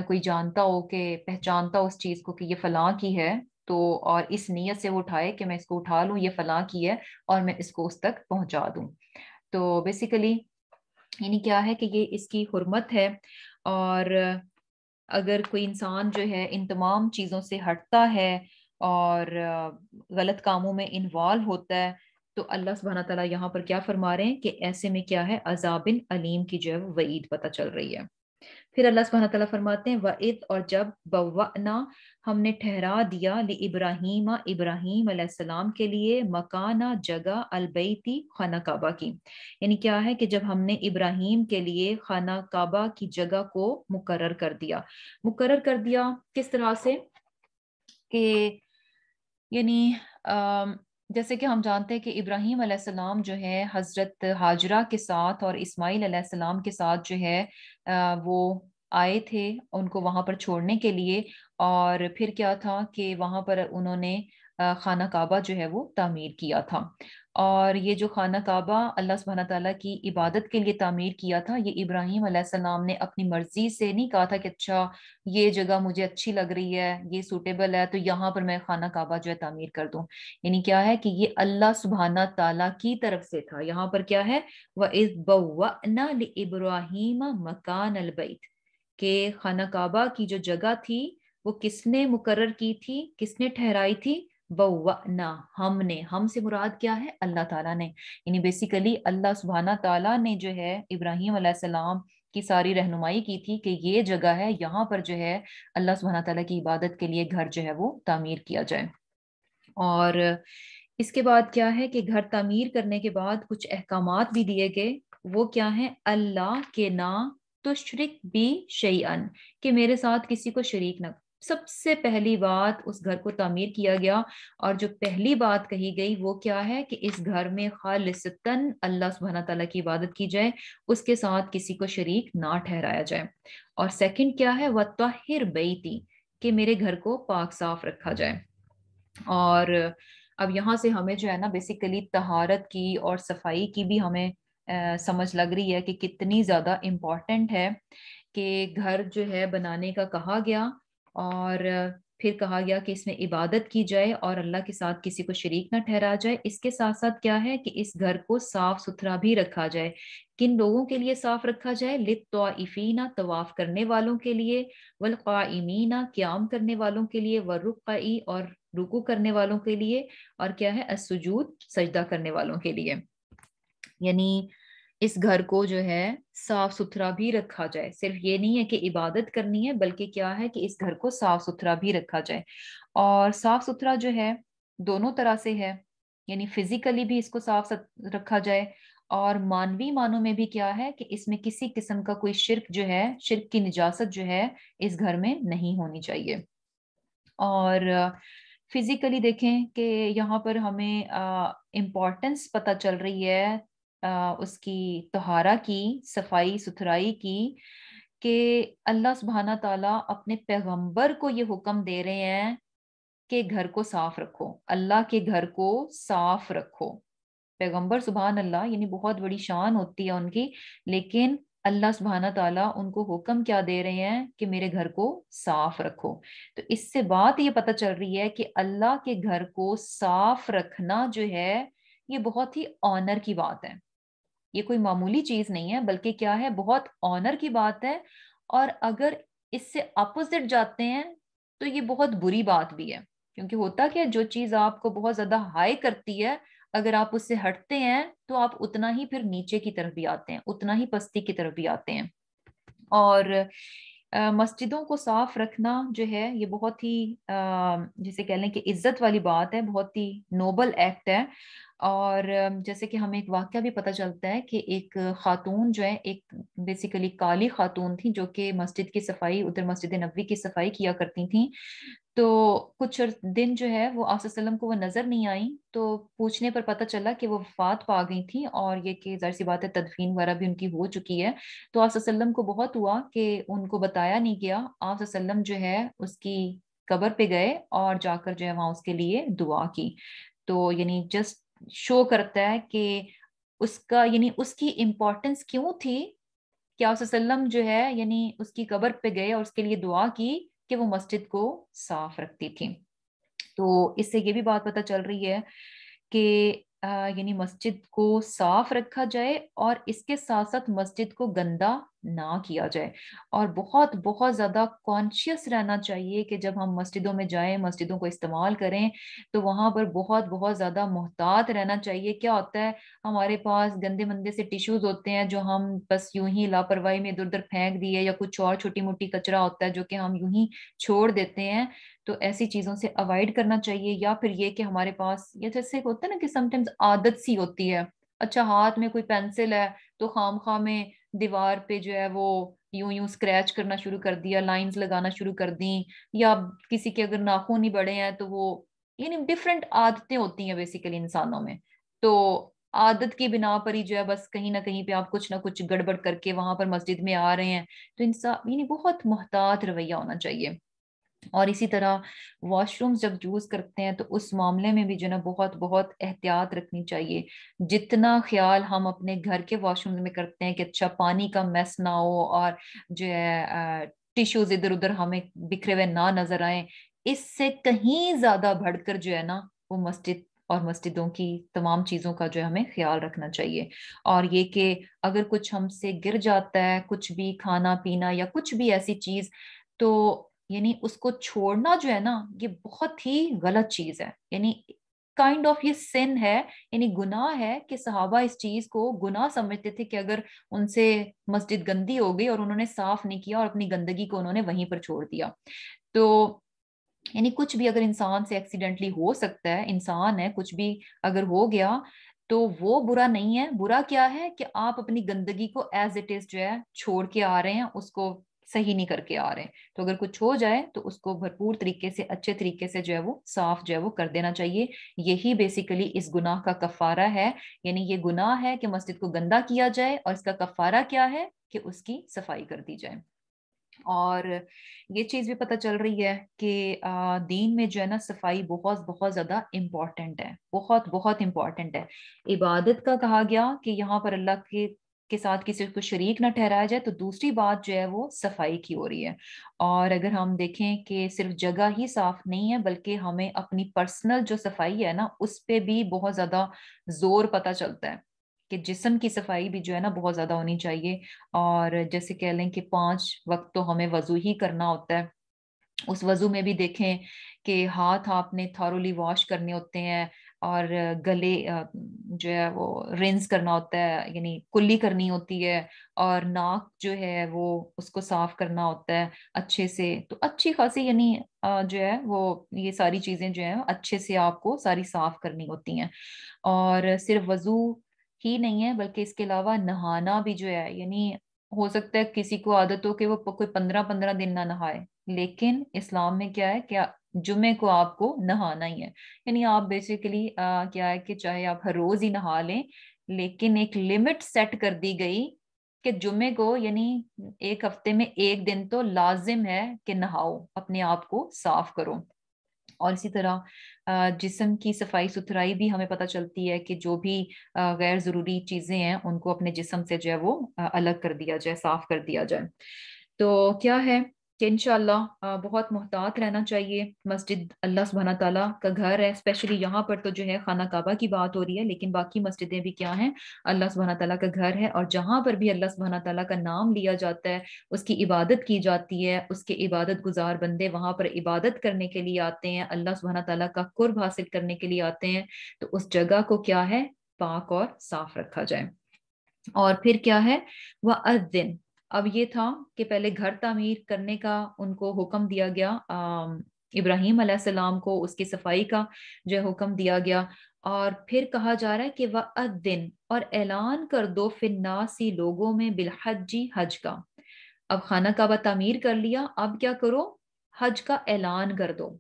कोई जानता हो कि पहचानता हो उस चीज़ को कि ये फलां की है तो और इस नीयत से वो उठाए कि मैं इसको उठा लूँ ये फलां की है और मैं इसको उस तक पहुँचा दूँ तो बेसिकली यानी क्या है कि ये इसकी हरमत है और अगर कोई इंसान जो है इन तमाम चीज़ों से हटता है और गलत कामों में इन्वॉल्व होता है तो अल्लाह सुबहाना तला यहाँ पर क्या फरमा रहे हैं कि ऐसे में क्या है अजाबिन अलीम की जो है वईद पता चल रही है फिर अल्लाह सुबहाना तला फरमाते हैं वईद और जब बवना हमने ठहरा दिया ले इब्राहिम इब्राहिम सलाम के लिए मकाना जगह अलबैती खाना काबा की यानी क्या है कि जब हमने इब्राहिम के लिए खाना काबा की जगह को मुकरर कर दिया मुकर कर दिया किस तरह से कि यानी जैसे कि हम जानते हैं कि इब्राहिम सलाम जो है हज़रत हाजरा के साथ और इस्माइल सलाम के साथ जो है वो आए थे उनको वहाँ पर छोड़ने के लिए और फिर क्या था कि वहाँ पर उन्होंने खाना काबा जो है वो तामीर किया था और ये जो खाना काबा अल्लाह सुबहाना तला की इबादत के लिए तामीर किया था ये इब्राहिम अलैहिस्सलाम ने अपनी मर्ज़ी से नहीं कहा था कि अच्छा ये जगह मुझे अच्छी लग रही है ये सूटेबल है तो यहाँ पर मैं खाना काबा जो है तामीर कर दूँ यानी क्या है कि ये अल्लाह सुबहाना ताला की तरफ से था यहाँ पर क्या है वह इस बब्राहिम इब्राहिम मकान अलबैत के खाना काबा की जो जगह थी वो किसने मुकरर की थी किसने ठहराई थी बवना हमने हम से मुराद क्या है अल्लाह ताला ने यानी बेसिकली अल्लाह सुबहाना ताला ने जो है इब्राहिम सलाम की सारी रहनुमाई की थी कि ये जगह है यहाँ पर जो है अल्लाह सुबहाना ताला की इबादत के लिए घर जो है वो तामीर किया जाए और इसके बाद क्या है कि घर तामीर करने के बाद कुछ अहकाम भी दिए गए वो क्या है अल्लाह के ना तो शरिक भी शैन के मेरे साथ किसी को शरीक न सबसे पहली बात उस घर को तामीर किया गया और जो पहली बात कही गई वो क्या है कि इस घर में खालिस्तन अल्लाह सुबहान तला की इबादत की जाए उसके साथ किसी को शरीक ना ठहराया जाए और सेकंड क्या है बई बेती कि मेरे घर को पाक साफ रखा जाए और अब यहाँ से हमें जो है ना बेसिकली तहारत की और सफाई की भी हमें आ, समझ लग रही है कि कितनी ज़्यादा इम्पॉर्टेंट है कि घर जो है बनाने का कहा गया और फिर कहा गया कि इसमें इबादत की जाए और अल्लाह के साथ किसी को शरीक ना ठहराया जाए इसके साथ साथ क्या है कि इस घर को साफ सुथरा भी रखा जाए किन लोगों के लिए साफ रखा जाए लितवाइफीना तवाफ करने वालों के लिए वलकामीना क्याम करने वालों के लिए व और रुकू करने वालों के लिए और क्या है असजूद सजदा करने वालों के लिए यानी इस घर को जो है साफ सुथरा भी रखा जाए सिर्फ ये नहीं है कि इबादत करनी है बल्कि क्या है कि इस घर को साफ सुथरा भी रखा जाए और साफ सुथरा जो है दोनों तरह से है यानी फिजिकली भी इसको साफ रखा जाए और मानवीय मानों में भी क्या है कि इसमें किसी किस्म का कोई शिरक जो है शिरक की निजात जो है इस घर में नहीं होनी चाहिए और फिजिकली देखें कि यहाँ पर हमें इम्पोर्टेंस पता चल रही है उसकी तहारा की सफाई सुथराई की कि अल्लाह सुबहाना ताला अपने पैगंबर को ये हुक्म दे रहे हैं कि घर को साफ रखो अल्लाह के घर को साफ रखो पैगंबर सुबहान अल्लाह यानी बहुत बड़ी शान होती है उनकी लेकिन अल्लाह सुबहाना ताला उनको हुक्म क्या दे रहे हैं कि मेरे घर को साफ रखो तो इससे बात ये पता चल रही है कि अल्लाह के घर को साफ रखना जो है ये बहुत ही ऑनर की बात है ये कोई मामूली चीज नहीं है बल्कि क्या है बहुत ऑनर की बात है और अगर इससे अपोजिट जाते हैं तो ये बहुत बुरी बात भी है क्योंकि होता क्या जो चीज आपको बहुत ज्यादा हाई करती है अगर आप उससे हटते हैं तो आप उतना ही फिर नीचे की तरफ भी आते हैं उतना ही पस्ती की तरफ भी आते हैं और मस्जिदों को साफ रखना जो है ये बहुत ही जैसे कह लें कि इज्जत वाली बात है बहुत ही नोबल एक्ट है और जैसे कि हमें एक वाक्य भी पता चलता है कि एक खातून जो है एक बेसिकली काली खातून थी जो कि मस्जिद की सफाई उधर मस्जिद नबी की सफाई किया करती थी तो कुछ दिन जो है वो आसम को वो नज़र नहीं आई तो पूछने पर पता चला कि वो वफात पा गई थी और ये कि जाहिर सी बात है तदफीन वगैरह भी उनकी हो चुकी है तो आसम को बहुत हुआ कि उनको बताया नहीं गया आसम जो है उसकी कबर पे गए और जाकर जो है वहाँ उसके लिए दुआ की तो यानी जस्ट शो करता है कि उसका यानी उसकी इम्पोर्टेंस क्यों थी कि उसम जो है यानी उसकी कबर पे गए और उसके लिए दुआ की कि वो मस्जिद को साफ रखती थी तो इससे ये भी बात पता चल रही है कि यानी मस्जिद को साफ रखा जाए और इसके साथ साथ मस्जिद को गंदा ना किया जाए और बहुत बहुत ज़्यादा कॉन्शियस रहना चाहिए कि जब हम मस्जिदों में जाएं मस्जिदों को इस्तेमाल करें तो वहां पर बहुत बहुत ज़्यादा मोहतात रहना चाहिए क्या होता है हमारे पास गंदे मंदे से टिश्यूज़ होते हैं जो हम बस यूं ही लापरवाही में इधर उधर फेंक दिए या कुछ और छोटी मोटी कचरा होता है जो कि हम यूं ही छोड़ देते हैं तो ऐसी चीज़ों से अवॉइड करना चाहिए या फिर ये कि हमारे पास ये जैसे होता है ना कि समटाइम्स आदत सी होती है अच्छा हाथ में कोई पेंसिल है तो खाम खा में दीवार पे जो है वो यूं यूं स्क्रैच करना शुरू कर दिया लाइंस लगाना शुरू कर दी या किसी के अगर नाखून नहीं बड़े हैं तो वो यानी डिफरेंट आदतें होती हैं बेसिकली इंसानों में तो आदत की बिना पर ही जो है बस कहीं ना कहीं पे आप कुछ ना कुछ गड़बड़ करके वहां पर मस्जिद में आ रहे हैं तो इंसान यानी बहुत मोहतात रवैया होना चाहिए और इसी तरह वॉशरूम्स जब यूज़ करते हैं तो उस मामले में भी जो ना बहुत बहुत एहतियात रखनी चाहिए जितना ख्याल हम अपने घर के वॉशरूम में करते हैं कि अच्छा पानी का मैस ना हो और जो है टिश्यूज़ इधर उधर हमें बिखरे हुए ना नज़र आए इससे कहीं ज़्यादा बढ़कर जो है ना वो मस्जिद और मस्जिदों की तमाम चीज़ों का जो है हमें ख्याल रखना चाहिए और ये कि अगर कुछ हमसे गिर जाता है कुछ भी खाना पीना या कुछ भी ऐसी चीज़ तो यानी उसको छोड़ना जो है ना ये बहुत ही गलत चीज है यानी काइंड ऑफ ये सिन है यानी गुनाह है कि सहाबा इस चीज को गुनाह समझते थे कि अगर उनसे मस्जिद गंदी हो गई और उन्होंने साफ नहीं किया और अपनी गंदगी को उन्होंने वहीं पर छोड़ दिया तो यानी कुछ भी अगर इंसान से एक्सीडेंटली हो सकता है इंसान है कुछ भी अगर हो गया तो वो बुरा नहीं है बुरा क्या है कि आप अपनी गंदगी को एज इट इज जो है छोड़ के आ रहे हैं उसको सही नहीं करके आ रहे तो अगर कुछ हो जाए तो उसको भरपूर तरीके से अच्छे तरीके से जो है वो साफ जो है वो कर देना चाहिए यही बेसिकली इस गुनाह का कफारा है यानी ये गुनाह है कि मस्जिद को गंदा किया जाए और इसका कफारा क्या है कि उसकी सफाई कर दी जाए और ये चीज़ भी पता चल रही है कि दीन में जो है ना सफाई बहुत बहुत ज़्यादा इम्पॉर्टेंट है बहुत बहुत इम्पॉर्टेंट है इबादत का कहा गया कि यहाँ पर अल्लाह के के साथ किसी को शरीक ना ठहराया जाए तो दूसरी बात जो है वो सफाई की हो रही है और अगर हम देखें कि सिर्फ जगह ही साफ नहीं है बल्कि हमें अपनी पर्सनल जो सफाई है ना उस पर भी बहुत ज़्यादा जोर पता चलता है कि जिसम की सफाई भी जो है ना बहुत ज़्यादा होनी चाहिए और जैसे कह लें कि पांच वक्त तो हमें वजू ही करना होता है उस वजू में भी देखें कि हाथ आपने थारोली वॉश करने होते हैं और गले जो है वो रिंस करना होता है यानी कुल्ली करनी होती है और नाक जो है वो उसको साफ करना होता है अच्छे से तो अच्छी खासी यानी जो है वो ये सारी चीज़ें जो है अच्छे से आपको सारी साफ करनी होती हैं और सिर्फ वज़ू ही नहीं है बल्कि इसके अलावा नहाना भी जो है यानी हो सकता है किसी को आदत हो कि वो कोई पंद्रह पंद्रह दिन ना नहाए लेकिन इस्लाम में क्या है क्या जुमे को आपको नहाना ही है यानी आप बेसिकली क्या है कि चाहे आप हर रोज ही नहा लें लेकिन एक लिमिट सेट कर दी गई कि जुमे को यानी एक हफ्ते में एक दिन तो लाजिम है कि नहाओ अपने आप को साफ करो और इसी तरह जिसम की सफाई सुथराई भी हमें पता चलती है कि जो भी गैर ज़रूरी चीज़ें हैं उनको अपने जिसम से जो है वो अलग कर दिया जाए साफ कर दिया जाए तो क्या है कि इन बहुत मोहतात रहना चाहिए मस्जिद अल्लाह सुबहाना तला का घर है स्पेशली यहाँ पर तो जो है खाना काबा की बात हो रही है लेकिन बाकी मस्जिदें भी क्या हैं अल्लाह सुबहाना तला का घर है और जहाँ पर भी अल्लाह सुबहाना तला का नाम लिया जाता है उसकी इबादत की जाती है उसके इबादत गुजार बंदे वहाँ पर इबादत करने के लिए आते हैं अल्लाह सुबहाना तला का कुर्ब हासिल करने के लिए आते हैं तो उस जगह को क्या है पाक और साफ रखा जाए और फिर क्या है वह अदिन अब ये था कि पहले घर तामीर करने का उनको हुक्म दिया गया इब्राहिम अलैहिस्सलाम को उसकी सफाई का जो हुक्म दिया गया और फिर कहा जा रहा है कि वह दिन और ऐलान कर दो फिर नासी लोगों में बिलहजी हज का अब खाना काबा तामीर कर लिया अब क्या करो हज का ऐलान कर दो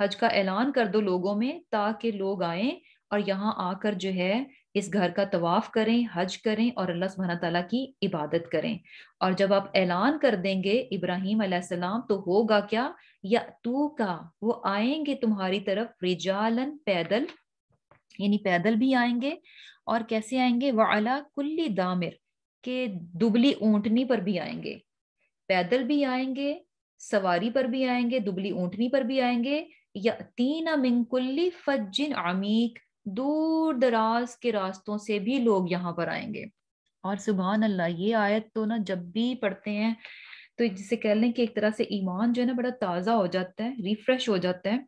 हज का ऐलान कर दो लोगों में ताकि लोग आए और यहाँ आकर जो है इस घर का तवाफ करें हज करें और अल्लाह सुबहाना तला की इबादत करें और जब आप ऐलान कर देंगे इब्राहिम सलाम तो होगा क्या या तू का वो आएंगे तुम्हारी तरफ रिजालन पैदल यानी पैदल भी आएंगे और कैसे आएंगे अला कुल्ली दामिर के दुबली ऊँटनी पर भी आएंगे पैदल भी आएंगे सवारी पर भी आएंगे दुबली ऊँटनी पर भी आएंगे या तीन मिंकुल्ली फजिन आमीक दूर दराज के रास्तों से भी लोग यहाँ पर आएंगे और सुबह अल्लाह ये आयत तो ना जब भी पढ़ते हैं तो जिसे कह लें कि एक तरह से ईमान जो है ना बड़ा ताज़ा हो जाता है रिफ्रेश हो जाता है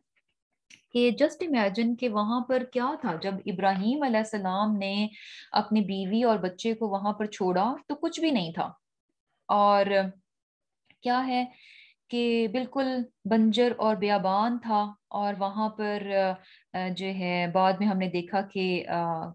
कि जस्ट इमेजिन कि वहाँ पर क्या था जब इब्राहिम अलैहिस्सलाम ने अपनी बीवी और बच्चे को वहाँ पर छोड़ा तो कुछ भी नहीं था और क्या है कि बिल्कुल बंजर और बेयाबान था और वहाँ पर जो है बाद में हमने देखा कि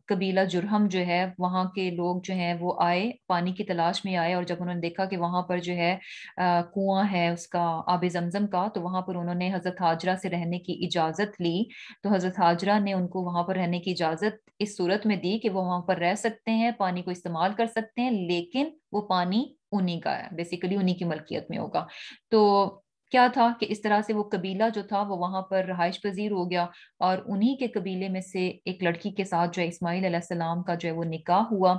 कबीला जुरहम जो है वहाँ के लोग जो हैं वो आए पानी की तलाश में आए और जब उन्होंने देखा कि वहाँ पर जो है कुआं है उसका आब जमजम का तो वहाँ पर उन्होंने हज़रत हाजरा से रहने की इजाज़त ली तो हज़रत हाजरा ने उनको वहाँ पर रहने की इजाज़त इस सूरत में दी कि वो वहाँ पर रह सकते हैं पानी को इस्तेमाल कर सकते हैं लेकिन वो पानी उन्हीं का है बेसिकली उन्हीं की मलकियत में होगा तो क्या था कि इस तरह से वो कबीला जो था वो वहां पर रहायश पजीर हो गया और उन्हीं के कबीले में से एक लड़की के साथ जो है इसमाइल का जो है वो निकाह हुआ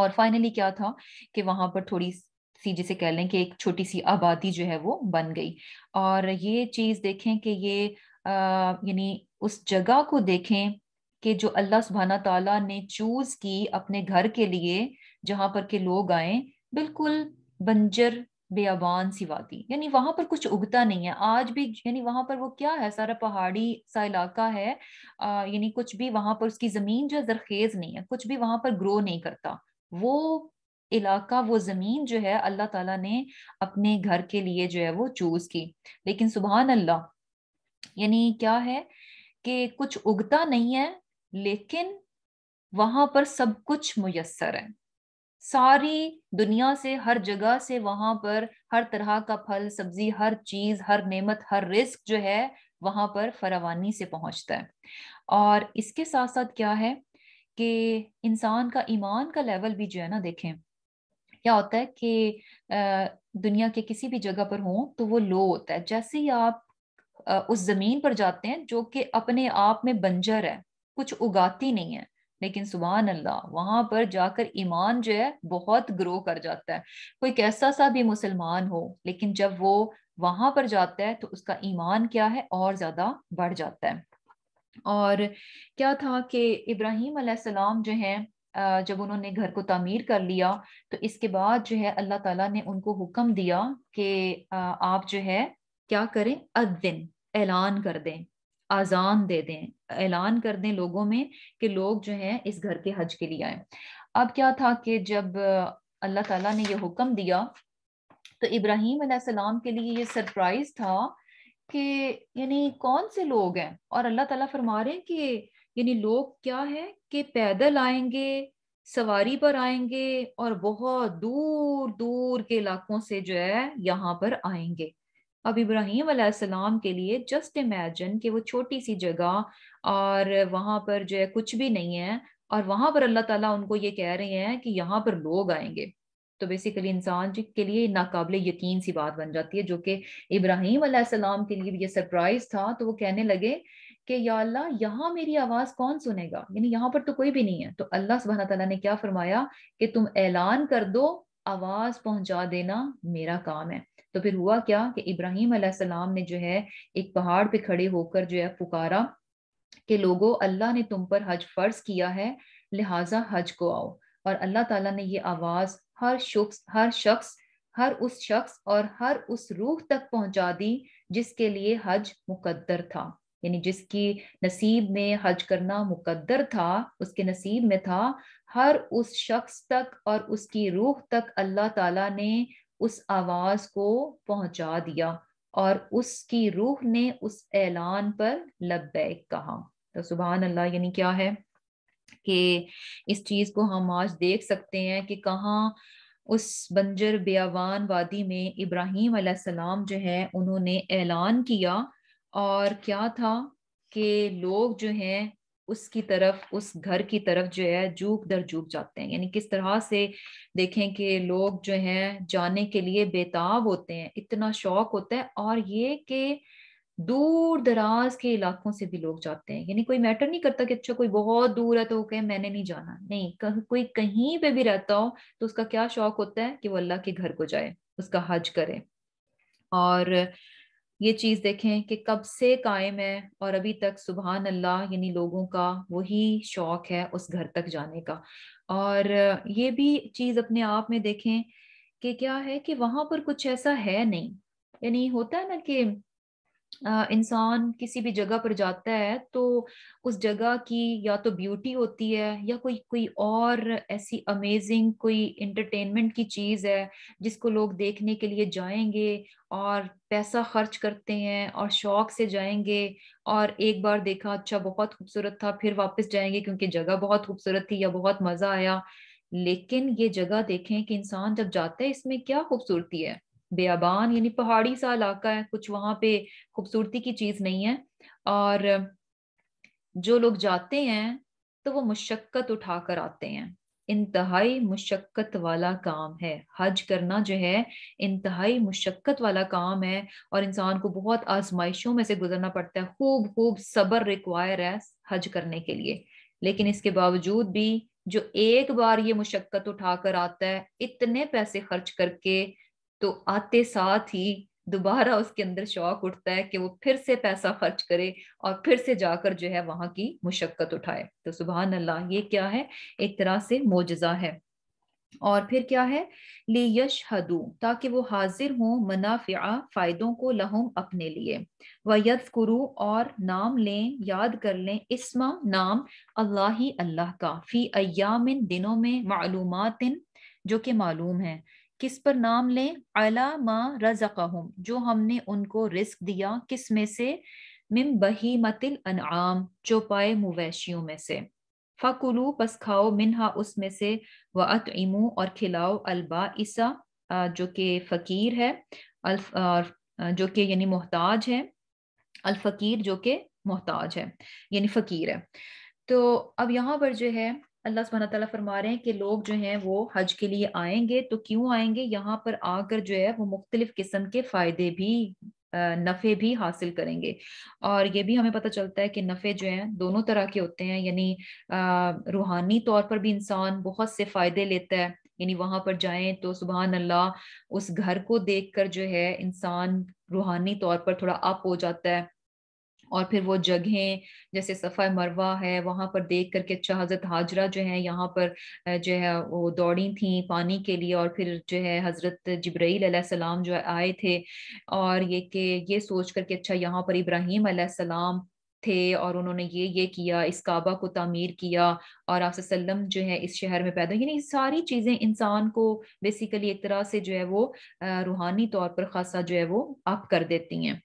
और फाइनली क्या था कि वहां पर थोड़ी सी जिसे कह लें कि एक छोटी सी आबादी जो है वो बन गई और ये चीज़ देखें कि ये यानी उस जगह को देखें कि जो अल्लाह सुबहाना ताला ने चूज़ की अपने घर के लिए जहां पर के लोग आए बिल्कुल बंजर बेअबान सी वादी यानी वहां पर कुछ उगता नहीं है आज भी यानी वहां पर वो क्या है सारा पहाड़ी सा इलाका है यानी कुछ भी वहां पर उसकी जमीन जो है जरखेज नहीं है कुछ भी वहां पर ग्रो नहीं करता वो इलाका वो जमीन जो है अल्लाह ताला ने अपने घर के लिए जो है वो चूज की लेकिन सुबहान अल्लाह यानी क्या है कि कुछ उगता नहीं है लेकिन वहां पर सब कुछ मुयसर है सारी दुनिया से हर जगह से वहां पर हर तरह का फल सब्जी हर चीज हर नेमत हर रिस्क जो है वहां पर फरावानी से पहुंचता है और इसके साथ साथ क्या है कि इंसान का ईमान का लेवल भी जो है ना देखें क्या होता है कि दुनिया के किसी भी जगह पर हों तो वो लो होता है जैसे ही आप उस जमीन पर जाते हैं जो कि अपने आप में बंजर है कुछ उगाती नहीं है लेकिन सुबह अल्लाह वहां पर जाकर ईमान जो है बहुत ग्रो कर जाता है कोई कैसा सा भी मुसलमान हो लेकिन जब वो वहां पर जाता है तो उसका ईमान क्या है और ज्यादा बढ़ जाता है और क्या था कि इब्राहिम सलाम जो है जब उन्होंने घर को तामीर कर लिया तो इसके बाद जो है अल्लाह ताला ने उनको हुक्म दिया कि आप जो है क्या करें अदिन ऐलान कर दें आज़ान दे दें ऐलान कर दें लोगों में कि लोग जो है इस घर के हज के लिए आए अब क्या था कि जब अल्लाह ताला ने ये हुक्म दिया तो इब्राहिम सलाम के लिए ये सरप्राइज था कि यानी कौन से लोग हैं और अल्लाह ताला फरमा रहे हैं कि यानी लोग क्या है कि पैदल आएंगे सवारी पर आएंगे और बहुत दूर दूर के इलाकों से जो है यहाँ पर आएंगे अब इब्राहिम अलैहिस्सलाम के लिए जस्ट इमेजिन कि वो छोटी सी जगह और वहाँ पर जो है कुछ भी नहीं है और वहाँ पर अल्लाह ताला उनको ये कह रहे हैं कि यहाँ पर लोग आएंगे तो बेसिकली इंसान के लिए नाकबले यकीन सी बात बन जाती है जो कि इब्राहिम अलैहिस्सलाम के लिए ये सरप्राइज था तो वो कहने लगे कि या अल्लाह यहाँ मेरी आवाज़ कौन सुनेगा यानी यहाँ पर तो कोई भी नहीं है तो अल्लाह सुबहाना तला ने क्या फरमाया कि तुम ऐलान कर दो आवाज़ पहुंचा देना मेरा काम है तो फिर हुआ क्या कि इब्राहिम सलाम ने जो है एक पहाड़ पे खड़े होकर जो है पुकारा कि लोगों अल्लाह ने तुम पर हज फर्ज किया है लिहाजा हज को आओ और अल्लाह ताला ने ये आवाज हर शख्स हर शख्स हर उस शख्स और हर उस रूह तक पहुंचा दी जिसके लिए हज मुकद्दर था यानी जिसकी नसीब में हज करना मुकद्दर था उसके नसीब में था हर उस शख्स तक और उसकी रूह तक अल्लाह ताला ने उस आवाज को पहुंचा दिया और उसकी रूह ने उस ऐलान पर लब्बैक कहा तो सुबह अल्लाह यानी क्या है कि इस चीज को हम आज देख सकते हैं कि कहाँ उस बंजर बियावान वादी में इब्राहिम सलाम जो है उन्होंने ऐलान किया और क्या था कि लोग जो हैं उसकी तरफ उस घर की तरफ जो है जूक दर जूक जाते हैं यानी किस तरह से देखें कि लोग जो हैं जाने के लिए बेताब होते हैं इतना शौक होता है और ये कि दूर दराज के इलाकों से भी लोग जाते हैं यानी कोई मैटर नहीं करता कि अच्छा कोई बहुत दूर है तो वो कहे मैंने नहीं जाना नहीं कह, कोई कहीं पे भी रहता हो तो उसका क्या शौक होता है कि वो अल्लाह के घर को जाए उसका हज करे और ये चीज देखें कि कब से कायम है और अभी तक सुबहान अल्लाह यानी लोगों का वही शौक है उस घर तक जाने का और ये भी चीज अपने आप में देखें कि क्या है कि वहां पर कुछ ऐसा है नहीं यानी होता है ना कि इंसान किसी भी जगह पर जाता है तो उस जगह की या तो ब्यूटी होती है या कोई कोई और ऐसी अमेजिंग कोई इंटरटेनमेंट की चीज़ है जिसको लोग देखने के लिए जाएंगे और पैसा खर्च करते हैं और शौक से जाएंगे और एक बार देखा अच्छा बहुत खूबसूरत था फिर वापस जाएंगे क्योंकि जगह बहुत खूबसूरत थी या बहुत मज़ा आया लेकिन ये जगह देखें कि इंसान जब जाता है इसमें क्या खूबसूरती है बेबान यानी पहाड़ी सा इलाका है कुछ वहाँ पे खूबसूरती की चीज़ नहीं है और जो लोग जाते हैं तो वो मुशक्क़त उठा कर आते हैं इंतहाई मुशक्क़त वाला काम है हज करना जो है इंतहाई मुशक्क़त वाला काम है और इंसान को बहुत आजमाइशों में से गुजरना पड़ता है खूब खूब सब्र रिक्वायर है हज करने के लिए लेकिन इसके बावजूद भी जो एक बार ये मुशक्क़त उठाकर आता है इतने पैसे खर्च करके तो आते साथ ही दोबारा उसके अंदर शौक उठता है कि वो फिर से पैसा खर्च करे और फिर से जाकर जो है वहां की मुशक्कत उठाए तो सुबह अल्लाह ये क्या है एक तरह से मोजा है और फिर क्या है ली यश हदू ताकि वो हाजिर हों मुनाफिया फ़ायदों को लहूम अपने लिए वयद करु और नाम लें याद कर लें इसमा नाम अल्लाह ही अल्लाह का फ़ी इन दिनों में मालूम जो कि मालूम है किस पर नाम लें अला मा रजा जो हमने उनको रिस्क दिया किस में से मिम बही मतिल अनआम चौपाए मवेशियों में से फ़कुलू पस खाओ मिनहा उसमें से वत इमो और खिलाओ अलबा ईसा जो के फ़कीर है अल्फ जो के यानी मोहताज है अलफ़कीर जो के मोहताज है यानी फ़कीर है तो अब यहाँ पर जो है अल्लाह सुबहाना तला फरमा रहे हैं कि लोग जो हैं वो हज के लिए आएंगे तो क्यों आएंगे यहाँ पर आकर जो है वो मुख्तलिफ किस्म के फ़ायदे भी नफ़े भी हासिल करेंगे और ये भी हमें पता चलता है कि नफ़े जो हैं दोनों तरह के होते हैं यानी रूहानी तौर पर भी इंसान बहुत से फ़ायदे लेता है यानी वहाँ पर जाए तो सुबह अल्लाह उस घर को देख कर जो है इंसान रूहानी तौर पर थोड़ा अप हो जाता है और फिर वो जगह जैसे सफ़ा मरवा है वहाँ पर देख करके अच्छा हज़रत हाजरा जो है यहाँ पर जो है वो दौड़ी थी पानी के लिए और फिर जो है हज़रत जब्राईल सलाम जो आए थे और ये कि ये सोच करके अच्छा यहाँ पर इब्राहिम सलाम थे और उन्होंने ये ये किया इस काबा को तामीर किया और आप जो है इस शहर में पैदा यानी सारी चीज़ें इंसान को बेसिकली एक तरह से जो है वो रूहानी तौर पर खासा जो है वो अप कर देती हैं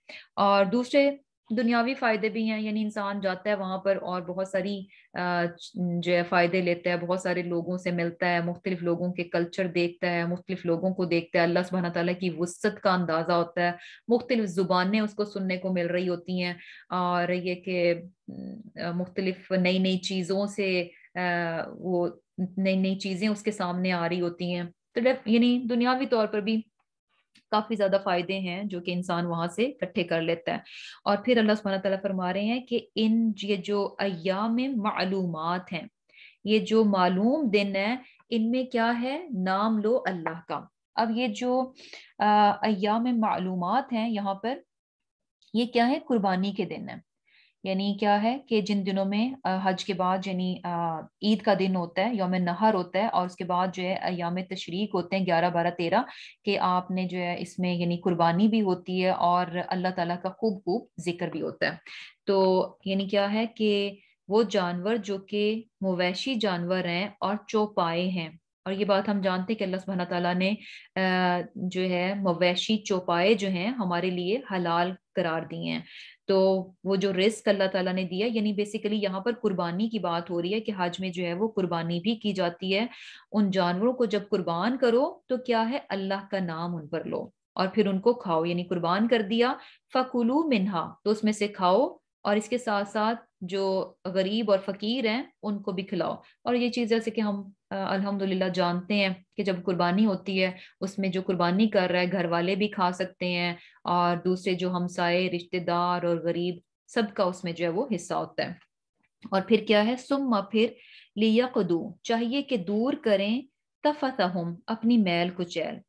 और दूसरे दुनियावी फ़ायदे भी हैं यानी इंसान जाता है वहां पर और बहुत सारी जो है फ़ायदे लेता है बहुत सारे लोगों से मिलता है मुख्तलिफ लोगों के कल्चर देखता है मुख्तलिफ लोगों को देखता है अल्लाह सुबहाना तला की वसत का अंदाज़ा होता है मुख्तलिफ ज़ुबानें उसको सुनने को मिल रही होती हैं और ये कि मुख्तलिफ नई नई चीज़ों से वो नई नई चीज़ें उसके सामने आ रही होती हैं तो यानी दुनियावी तौर पर भी काफ़ी ज़्यादा फ़ायदे हैं जो कि इंसान वहां से इकट्ठे कर लेता है और फिर अल्लाह सुबहाना तला फरमा रहे हैं कि इन ये जो अयाम मालूम हैं ये जो मालूम दिन है इनमें क्या है नाम लो अल्लाह का अब ये जो अः अयाम मालूम हैं यहाँ पर ये क्या है कुर्बानी के दिन है यानी क्या है कि जिन दिनों में हज के बाद यानी ईद का दिन होता है योम नहर होता है और उसके बाद जो है याम तशरीक होते हैं ग्यारह बारह तेरह के आपने जो है इसमें यानी कुर्बानी भी होती है और अल्लाह ताला का खूब खूब जिक्र भी होता है तो यानी क्या है कि वो जानवर जो कि मवैशी जानवर हैं और चौपाए हैं और ये बात हम जानते हैं कि अल्लाह सुबहाना तला ने जो है मवैशी चौपाए जो हैं हमारे लिए हलाल करार दिए हैं तो वो जो रिस्क अल्लाह ताला ने दिया यानी बेसिकली यहाँ पर कुर्बानी की बात हो रही है कि हज में जो है वो कुर्बानी भी की जाती है उन जानवरों को जब कुर्बान करो तो क्या है अल्लाह का नाम उन पर लो और फिर उनको खाओ यानी कुर्बान कर दिया फकुलू मिन्हा तो उसमें से खाओ और इसके साथ साथ जो गरीब और फकीर हैं उनको भी खिलाओ और ये चीज़ जैसे कि हम अल्हम्दुलिल्लाह जानते हैं कि जब कुर्बानी होती है उसमें जो कुर्बानी कर रहा है घर वाले भी खा सकते हैं और दूसरे जो हमसाए रिश्तेदार और गरीब सबका उसमें जो है वो हिस्सा होता है और फिर क्या है सुम्मा फिर लिया कदू चाहिए कि दूर करें तफतहम अपनी मैल कुचैल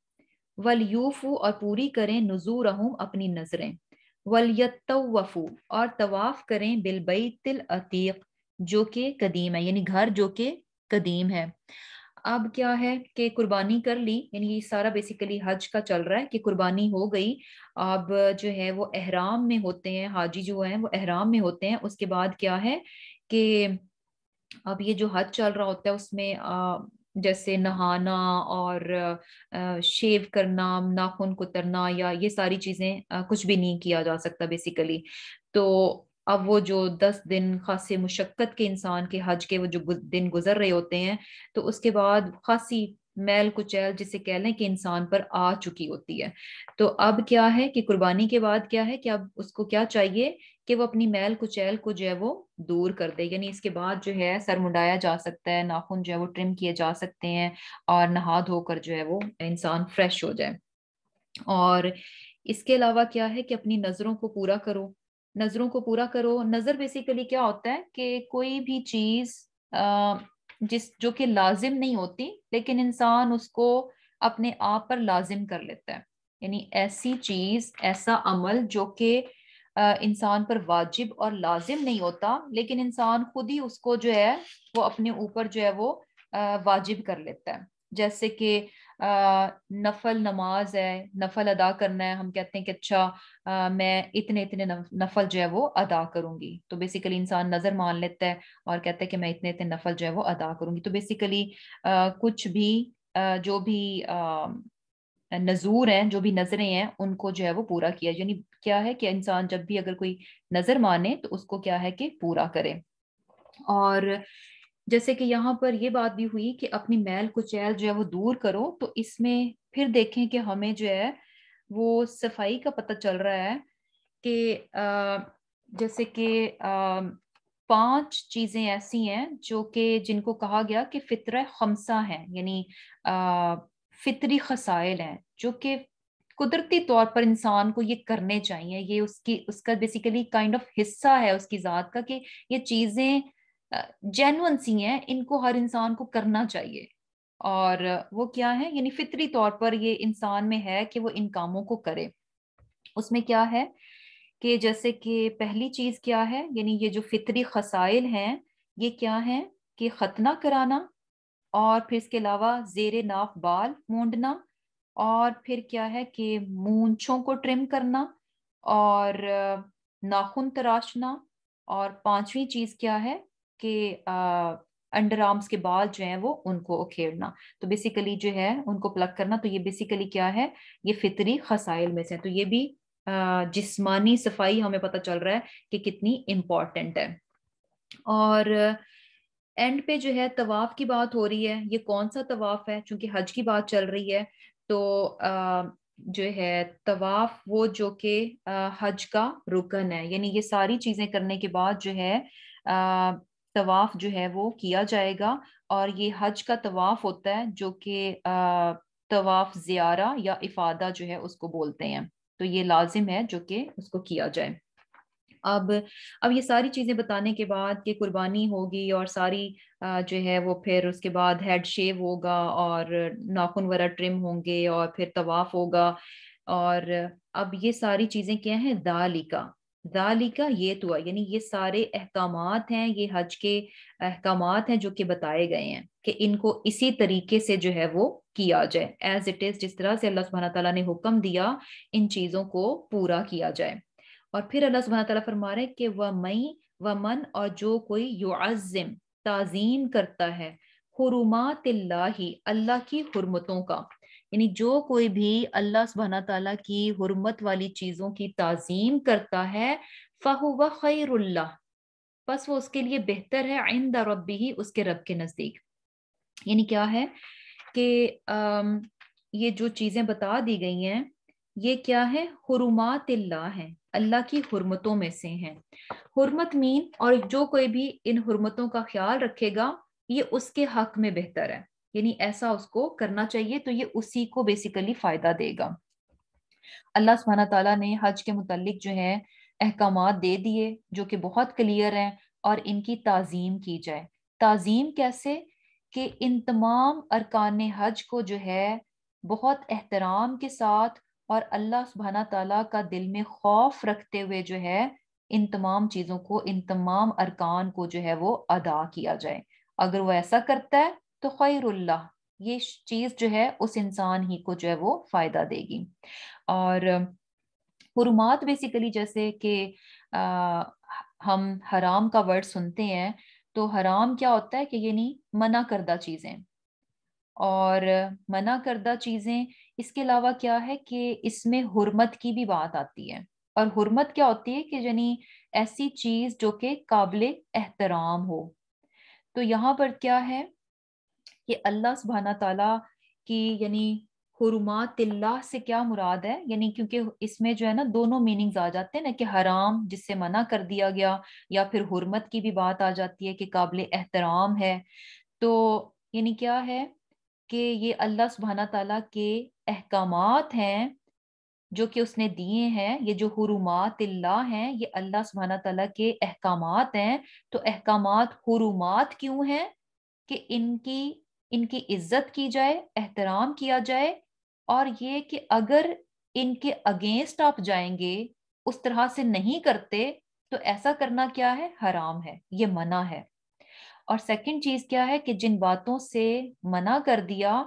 वलयूफू और पूरी करें नजूरहम अपनी नजरें वलयतवफ़ू और तवाफ़ करें तिल अतीक जो के कदीम है यानी घर जो के कदीम है अब क्या है कि कुर्बानी कर ली यानी ये सारा बेसिकली हज का चल रहा है कि कुर्बानी हो गई अब जो है वो अहराम में होते हैं हाजी जो हैं वो अहराम में होते हैं उसके बाद क्या है कि अब ये जो हज चल रहा होता है उसमें आ, जैसे नहाना और शेव करना नाखून कुतरना या ये सारी चीज़ें कुछ भी नहीं किया जा सकता बेसिकली तो अब वो जो दस दिन खासे मुशक्क़त के इंसान के हज के वो जो दिन गुजर रहे होते हैं तो उसके बाद खासी मैल कुचैल जिसे कह लें कि इंसान पर आ चुकी होती है तो अब क्या है कि कुर्बानी के बाद क्या है कि अब उसको क्या चाहिए कि वो अपनी मैल कुचैल को जो है वो दूर कर दे यानी इसके बाद जो है सर मुंडाया जा सकता है नाखून जो है वो ट्रिम किए जा सकते हैं और नहा धोकर जो है वो इंसान फ्रेश हो जाए और इसके अलावा क्या है कि अपनी नज़रों को पूरा करो नज़रों को पूरा करो नज़र बेसिकली क्या होता है कि कोई भी चीज़ जिस जो कि लाजिम नहीं होती लेकिन इंसान उसको अपने आप पर लाजिम कर लेता है यानी ऐसी चीज़ ऐसा अमल जो कि इंसान पर वाजिब और लाजिम नहीं होता लेकिन इंसान खुद ही उसको जो है वो अपने ऊपर जो है वो वाजिब कर लेता है जैसे कि नफल नमाज है नफल अदा करना है हम कहते हैं कि अच्छा आ, मैं इतने इतने नफल जो है वो अदा करूंगी तो बेसिकली इंसान नजर मान लेता है और कहता है कि मैं इतने इतने नफल जो है वो अदा करूंगी तो बेसिकली कुछ भी आ, जो भी नजूर हैं जो भी नजरें हैं उनको जो है वो पूरा किया यानी क्या है कि इंसान जब भी अगर कोई नजर माने तो उसको क्या है कि पूरा करे और जैसे कि यहाँ पर ये बात भी हुई कि अपनी मैल कुचैल जो है वो दूर करो तो इसमें फिर देखें कि हमें जो है वो सफाई का पता चल रहा है कि जैसे कि पांच चीजें ऐसी हैं जो कि जिनको कहा गया कि फितर खमसा हैं यानी फितरी खसाइल हैं जो कि कुदरती तौर पर इंसान को ये करने चाहिए ये उसकी उसका बेसिकली काइंड ऑफ हिस्सा है उसकी ज़ात का कि ये चीज़ें जेनवन सी हैं इनको हर इंसान को करना चाहिए और वो क्या है यानी फितरी तौर पर ये इंसान में है कि वो इन कामों को करे उसमें क्या है कि जैसे कि पहली चीज़ क्या है यानी ये जो फितरी खसाइल हैं ये क्या है कि खतना कराना और फिर इसके अलावा जेर नाफ बाल मूडना और फिर क्या है कि मूंछों को ट्रिम करना और नाखून तराशना और पांचवी चीज क्या है कि अंडर आर्म्स के बाल जो हैं वो उनको उखेड़ना तो बेसिकली जो है उनको प्लग करना तो ये बेसिकली क्या है ये फितरी खसाइल में से है तो ये भी जिस्मानी सफाई हमें पता चल रहा है कि कितनी इम्पॉर्टेंट है और एंड पे जो है तवाफ की बात हो रही है ये कौन सा तवाफ है चूंकि हज की बात चल रही है तो जो है तवाफ वो जो कि हज का रुकन है यानी ये सारी चीजें करने के बाद जो है आ, तवाफ जो है वो किया जाएगा और ये हज का तवाफ होता है जो कि तवाफ जियारा या इफादा जो है उसको बोलते हैं तो ये लाजिम है जो कि उसको किया जाए अब अब ये सारी चीज़ें बताने के बाद कि कुर्बानी होगी और सारी जो है वो फिर उसके बाद हेड शेव होगा और नाखून वरा ट्रिम होंगे और फिर तवाफ होगा और अब ये सारी चीज़ें क्या है दालिका दालिका ये तो यानी ये सारे अहकाम हैं ये हज के अहकाम हैं जो कि बताए गए हैं कि इनको इसी तरीके से जो है वो किया जाए एज इट इज जिस तरह से अल्लाह सुबहाना तला ने हुक्म दिया इन चीज़ों को पूरा किया जाए और फिर अल्लाह सुबहाना तला फरमा रहे कि वह मई व मन और जो कोई युआज़िम ताजीम करता है ही अल्लाह की हरमतों का यानी जो कोई भी अल्लाह सुबहाना तला की हरमत वाली चीज़ों की ताजीम करता है व खैरुल्ला बस वो उसके लिए बेहतर है आइंद रबी ही उसके रब के नज़दीक यानी क्या है कि ये जो चीज़ें बता दी गई हैं ये क्या है हरुमात है अल्लाह की हरमतों में से हैं हरमत मीन और जो कोई भी इन हरमतों का ख्याल रखेगा ये उसके हक में बेहतर है यानी ऐसा उसको करना चाहिए तो ये उसी को बेसिकली फायदा देगा अल्लाह सुबहाना तला ने हज के मुतालिक जो है अहकाम दे दिए जो कि बहुत क्लियर हैं और इनकी ताज़ीम की जाए ताज़ीम कैसे कि इन तमाम अरकान हज को जो है बहुत एहतराम के साथ और अल्लाह सुबहाना तला का दिल में खौफ रखते हुए जो है इन तमाम चीज़ों को इन तमाम अरकान को जो है वो अदा किया जाए अगर वो ऐसा करता है तो खैरुल्ला ये चीज़ जो है उस इंसान ही को जो है वो फ़ायदा देगी और हरुमात बेसिकली जैसे कि हम हराम का वर्ड सुनते हैं तो हराम क्या होता है कि ये नहीं मना करदा चीज़ें और मना करदा चीज़ें इसके अलावा क्या है कि इसमें हुरमत की भी बात आती है और हुरमत क्या होती है कि यानी ऐसी चीज जो कि काबिल एहतराम हो तो यहाँ पर क्या है कि अल्लाह सुबहाना तला की यानी हरमातिल्ला से क्या मुराद है यानी क्योंकि इसमें जो है ना दोनों मीनिंग्स आ जाते हैं ना कि हराम जिससे मना कर दिया गया या फिर हुरमत की भी बात आ जाती है कि काबिल एहतराम है तो यानी क्या है कि ये अल्लाह सुबहाना तला के अहकाम हैं जो कि उसने दिए हैं ये जो हरुमात हैं ये अल्लाह सुबहाना तला के अहकाम हैं तो अहकाम हरुमात क्यों हैं कि इनकी इनकी इज्जत की जाए एहतराम किया जाए और ये कि अगर इनके अगेंस्ट आप जाएंगे उस तरह से नहीं करते तो ऐसा करना क्या है हराम है ये मना है और सेकंड चीज क्या है कि जिन बातों से मना कर दिया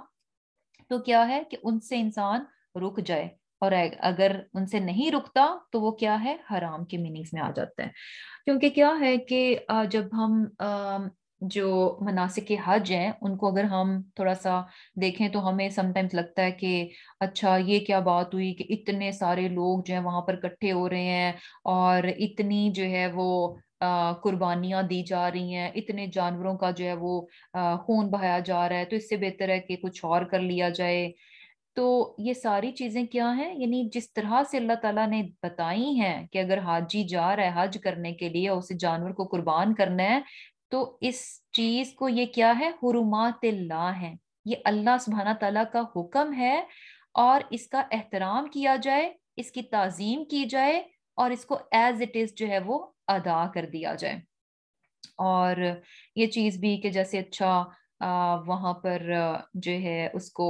तो क्या है कि उनसे इंसान रुक जाए और अगर उनसे नहीं रुकता तो वो क्या है हराम के मीनिंग्स में आ जाता है क्योंकि क्या है कि जब हम जो मनासिक के हज हैं उनको अगर हम थोड़ा सा देखें तो हमें समटाइम्स लगता है कि अच्छा ये क्या बात हुई कि इतने सारे लोग जो है वहाँ पर इकट्ठे हो रहे हैं और इतनी जो है वो कुर्बानियां दी जा रही हैं इतने जानवरों का जो है वो खून बहाया जा रहा है तो इससे बेहतर है कि कुछ और कर लिया जाए तो ये सारी चीज़ें क्या हैं यानी जिस तरह से अल्लाह ताला ने बताई हैं कि अगर हाजी जा रहा है हज करने के लिए उसे जानवर को कुर्बान करना है तो इस चीज़ को ये क्या है हरुमात ला है ये अल्लाह सुबहाना तला का हुक्म है और इसका एहतराम किया जाए इसकी ताजीम की जाए और इसको एज इट इज जो है वो अदा कर दिया जाए और ये चीज़ भी कि जैसे अच्छा आ, पर जो है उसको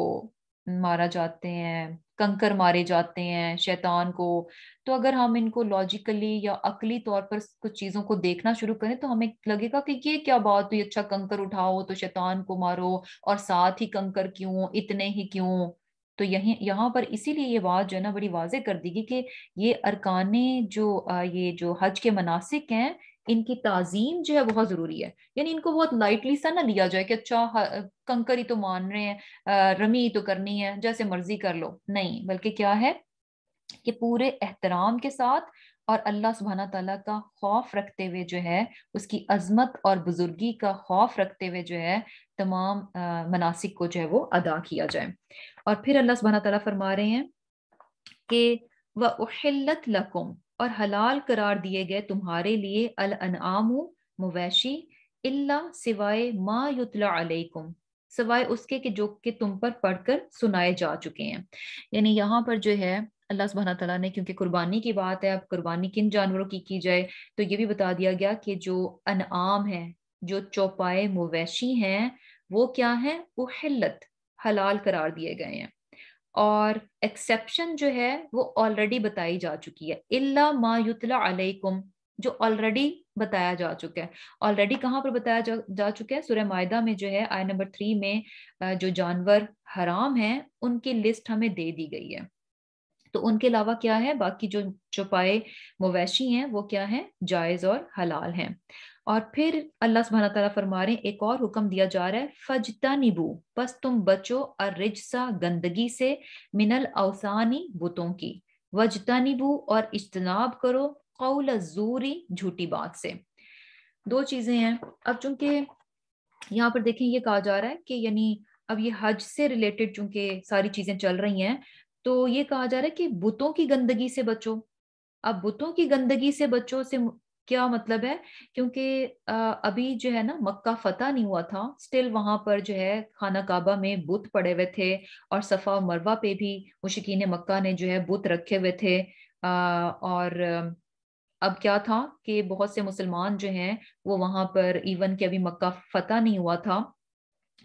मारा जाते हैं कंकर मारे जाते हैं शैतान को तो अगर हम इनको लॉजिकली या अकली तौर पर कुछ चीज़ों को देखना शुरू करें तो हमें लगेगा कि ये क्या बात हुई अच्छा कंकर उठाओ तो शैतान को मारो और साथ ही कंकर क्यों इतने ही क्यों तो यहीं यहाँ पर इसीलिए ये बात जो है ना बड़ी वाजे कर दी गई कि ये अरकाने जो ये जो हज के मनासिक हैं इनकी ताजीम जो है बहुत ज़रूरी है यानी इनको बहुत लाइटली सा ना लिया जाए कि अच्छा कंकर ही तो मान रहे हैं रमी तो करनी है जैसे मर्जी कर लो नहीं बल्कि क्या है कि पूरे एहतराम के साथ और अल्लाह सुबहाना तला का खौफ रखते हुए जो है उसकी अजमत और बुजुर्गी का खौफ रखते हुए जो है तमाम मनासिक को जो है वो अदा किया जाए और फिर अल्लाह सुबहाना तला फरमा रहे हैं कि वह उहलत लकुम और हलाल करार दिए गए तुम्हारे लिए अल अनआम मवैशी इल्ला सिवाय मा युतला अलैकुम सिवाय उसके कि जो कि तुम पर पढ़कर सुनाए जा चुके हैं यानी यहाँ पर जो है अल्लाह सुबहाना तला ने क्योंकि कुर्बानी की बात है अब कुर्बानी किन जानवरों की की जाए तो ये भी बता दिया गया कि जो अनआम है जो चौपाए मवैशी हैं वो क्या है वो हिल्लत हलाल करार दिए गए हैं और एक्सेप्शन जो है वो ऑलरेडी बताई जा चुकी है इल्ला मा युतला अलैकुम जो ऑलरेडी बताया जा चुका है ऑलरेडी कहाँ पर बताया जा, जा चुका है सुरह मायदा में जो है आय नंबर थ्री में जो जानवर हराम हैं उनकी लिस्ट हमें दे दी गई है तो उनके अलावा क्या है बाकी जो चुपाए मवेशी हैं वो क्या है जायज़ और हलाल हैं और फिर अल्लाह सुबह तला फरमा रहे एक और हुक्म दिया जा रहा है फजता निबू बस तुम बचो रिजसा गंदगी से मिनल अवसानी बुतों की वजता निबू और इज्तनाब करो कौल जूरी झूठी बात से दो चीजें हैं अब चूंकि यहाँ पर देखें ये कहा जा रहा है कि यानी अब ये हज से रिलेटेड चूंकि सारी चीजें चल रही हैं तो ये कहा जा रहा है कि बुतों की गंदगी से बचो अब बुतों की गंदगी से बचो से क्या मतलब है क्योंकि अभी जो है ना मक्का फतह नहीं हुआ था स्टिल वहां पर जो है खाना काबा में बुत पड़े हुए थे और सफ़ा मरवा पे भी मुशकिन मक्का ने जो है बुत रखे हुए थे और अब क्या था कि बहुत से मुसलमान जो हैं वो वहां पर इवन के अभी मक्का फतह नहीं हुआ था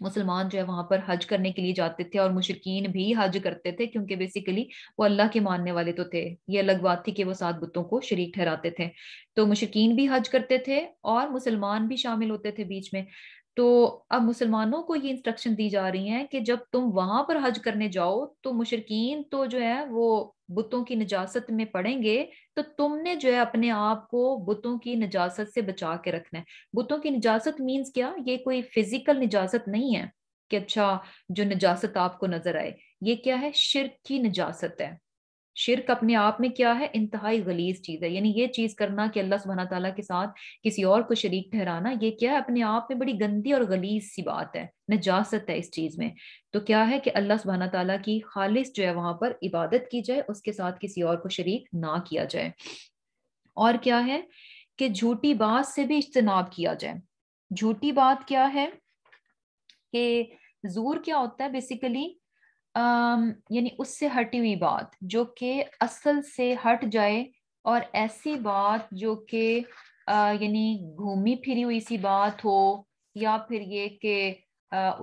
मुसलमान जो है वहां पर हज करने के लिए जाते थे और मुशरकिन भी हज करते थे क्योंकि बेसिकली वो अल्लाह के मानने वाले तो थे ये अलग बात थी कि वो सात बुतों को शरीक ठहराते थे तो मुशरकिन भी हज करते थे और मुसलमान भी शामिल होते थे बीच में तो अब मुसलमानों को ये इंस्ट्रक्शन दी जा रही हैं कि जब तुम वहां पर हज करने जाओ तो मुशरकिन तो जो है वो बुतों की नजास्त में पड़ेंगे तो तुमने जो है अपने आप को बुतों की निजात से बचा के रखना है बुतों की निजात मीन्स क्या ये कोई फिजिकल नजास्त नहीं है कि अच्छा जो निजासत आपको नजर आए ये क्या है शिरक की निजासत है शिरक अपने आप में क्या है इंतहाई गलीज चीज है यानी ये चीज करना कि अल्लाह सुबहाना तला के साथ किसी और को शरीक ठहराना ये क्या है अपने आप में बड़ी गंदी और गलीज सी बात है नजास्त है इस चीज में तो क्या है कि अल्लाह सुबहाना तला की खालिश जो है वहां पर इबादत की जाए उसके साथ किसी और को शरीक ना किया जाए और क्या है कि झूठी बात से भी इज्तनाब किया जाए झूठी बात क्या है कि जूर क्या होता है बेसिकली यानी उससे हटी हुई बात जो कि असल से हट जाए और ऐसी बात जो कि यानी घूमी फिरी हुई सी बात हो या फिर ये कि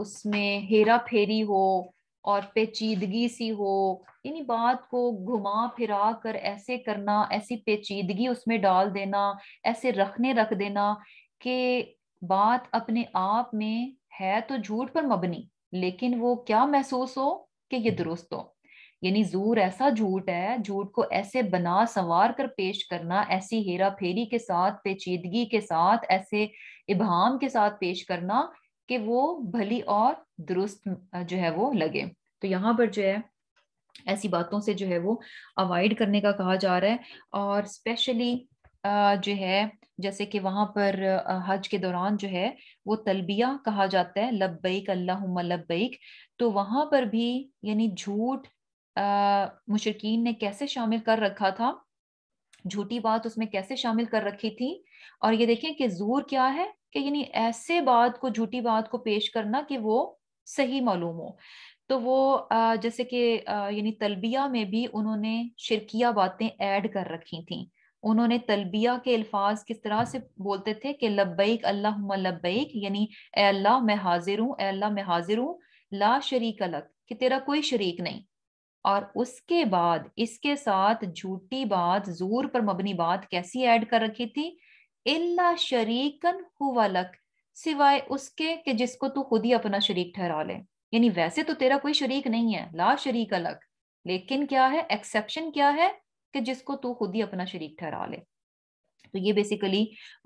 उसमें हेरा फेरी हो और पेचीदगी सी हो यानी बात को घुमा फिरा कर ऐसे करना ऐसी पेचीदगी उसमें डाल देना ऐसे रखने रख देना कि बात अपने आप में है तो झूठ पर मबनी लेकिन वो क्या महसूस हो कि ये दुरुस्त हो यानी जूर ऐसा झूठ है झूठ को ऐसे बना संवार कर पेश करना ऐसी हेरा फेरी के साथ पेचीदगी के साथ ऐसे इबहाम के साथ पेश करना कि वो भली और दुरुस्त जो है वो लगे तो यहाँ पर जो है ऐसी बातों से जो है वो अवॉइड करने का कहा जा रहा है और स्पेशली जो है जैसे कि वहाँ पर हज के दौरान जो है वो तलबिया कहा जाता है लब्बैक अल्लाहुम्मा लब्बैक तो वहाँ पर भी यानी झूठ मुशरकिन ने कैसे शामिल कर रखा था झूठी बात उसमें कैसे शामिल कर रखी थी और ये देखें कि जोर क्या है कि यानी ऐसे बात को झूठी बात को पेश करना कि वो सही मालूम हो तो वो जैसे कि यानी तलबिया में भी उन्होंने शिरकिया बातें ऐड कर रखी थी उन्होंने तलबिया के अल्फाज किस तरह से बोलते थे कि लब्बैक अल्लाह लब्बैक यानी ए अल्लाह मैं हाजिर हूँ ए अल्लाह मैं हाजिर हूँ ला शरीक अलग कि तेरा कोई शरीक नहीं और उसके बाद इसके साथ झूठी बात जोर पर मबनी बात कैसी ऐड कर रखी थी इल्ला शरीकन हुआ लक सिवाय उसके कि जिसको तू खुद ही अपना शरीक ठहरा ले यानी वैसे तो तेरा कोई शरीक नहीं है ला शरीक अलग लेकिन क्या है एक्सेप्शन क्या है कि जिसको तू खुद ही अपना शरीक ठहरा ले तो ये बेसिकली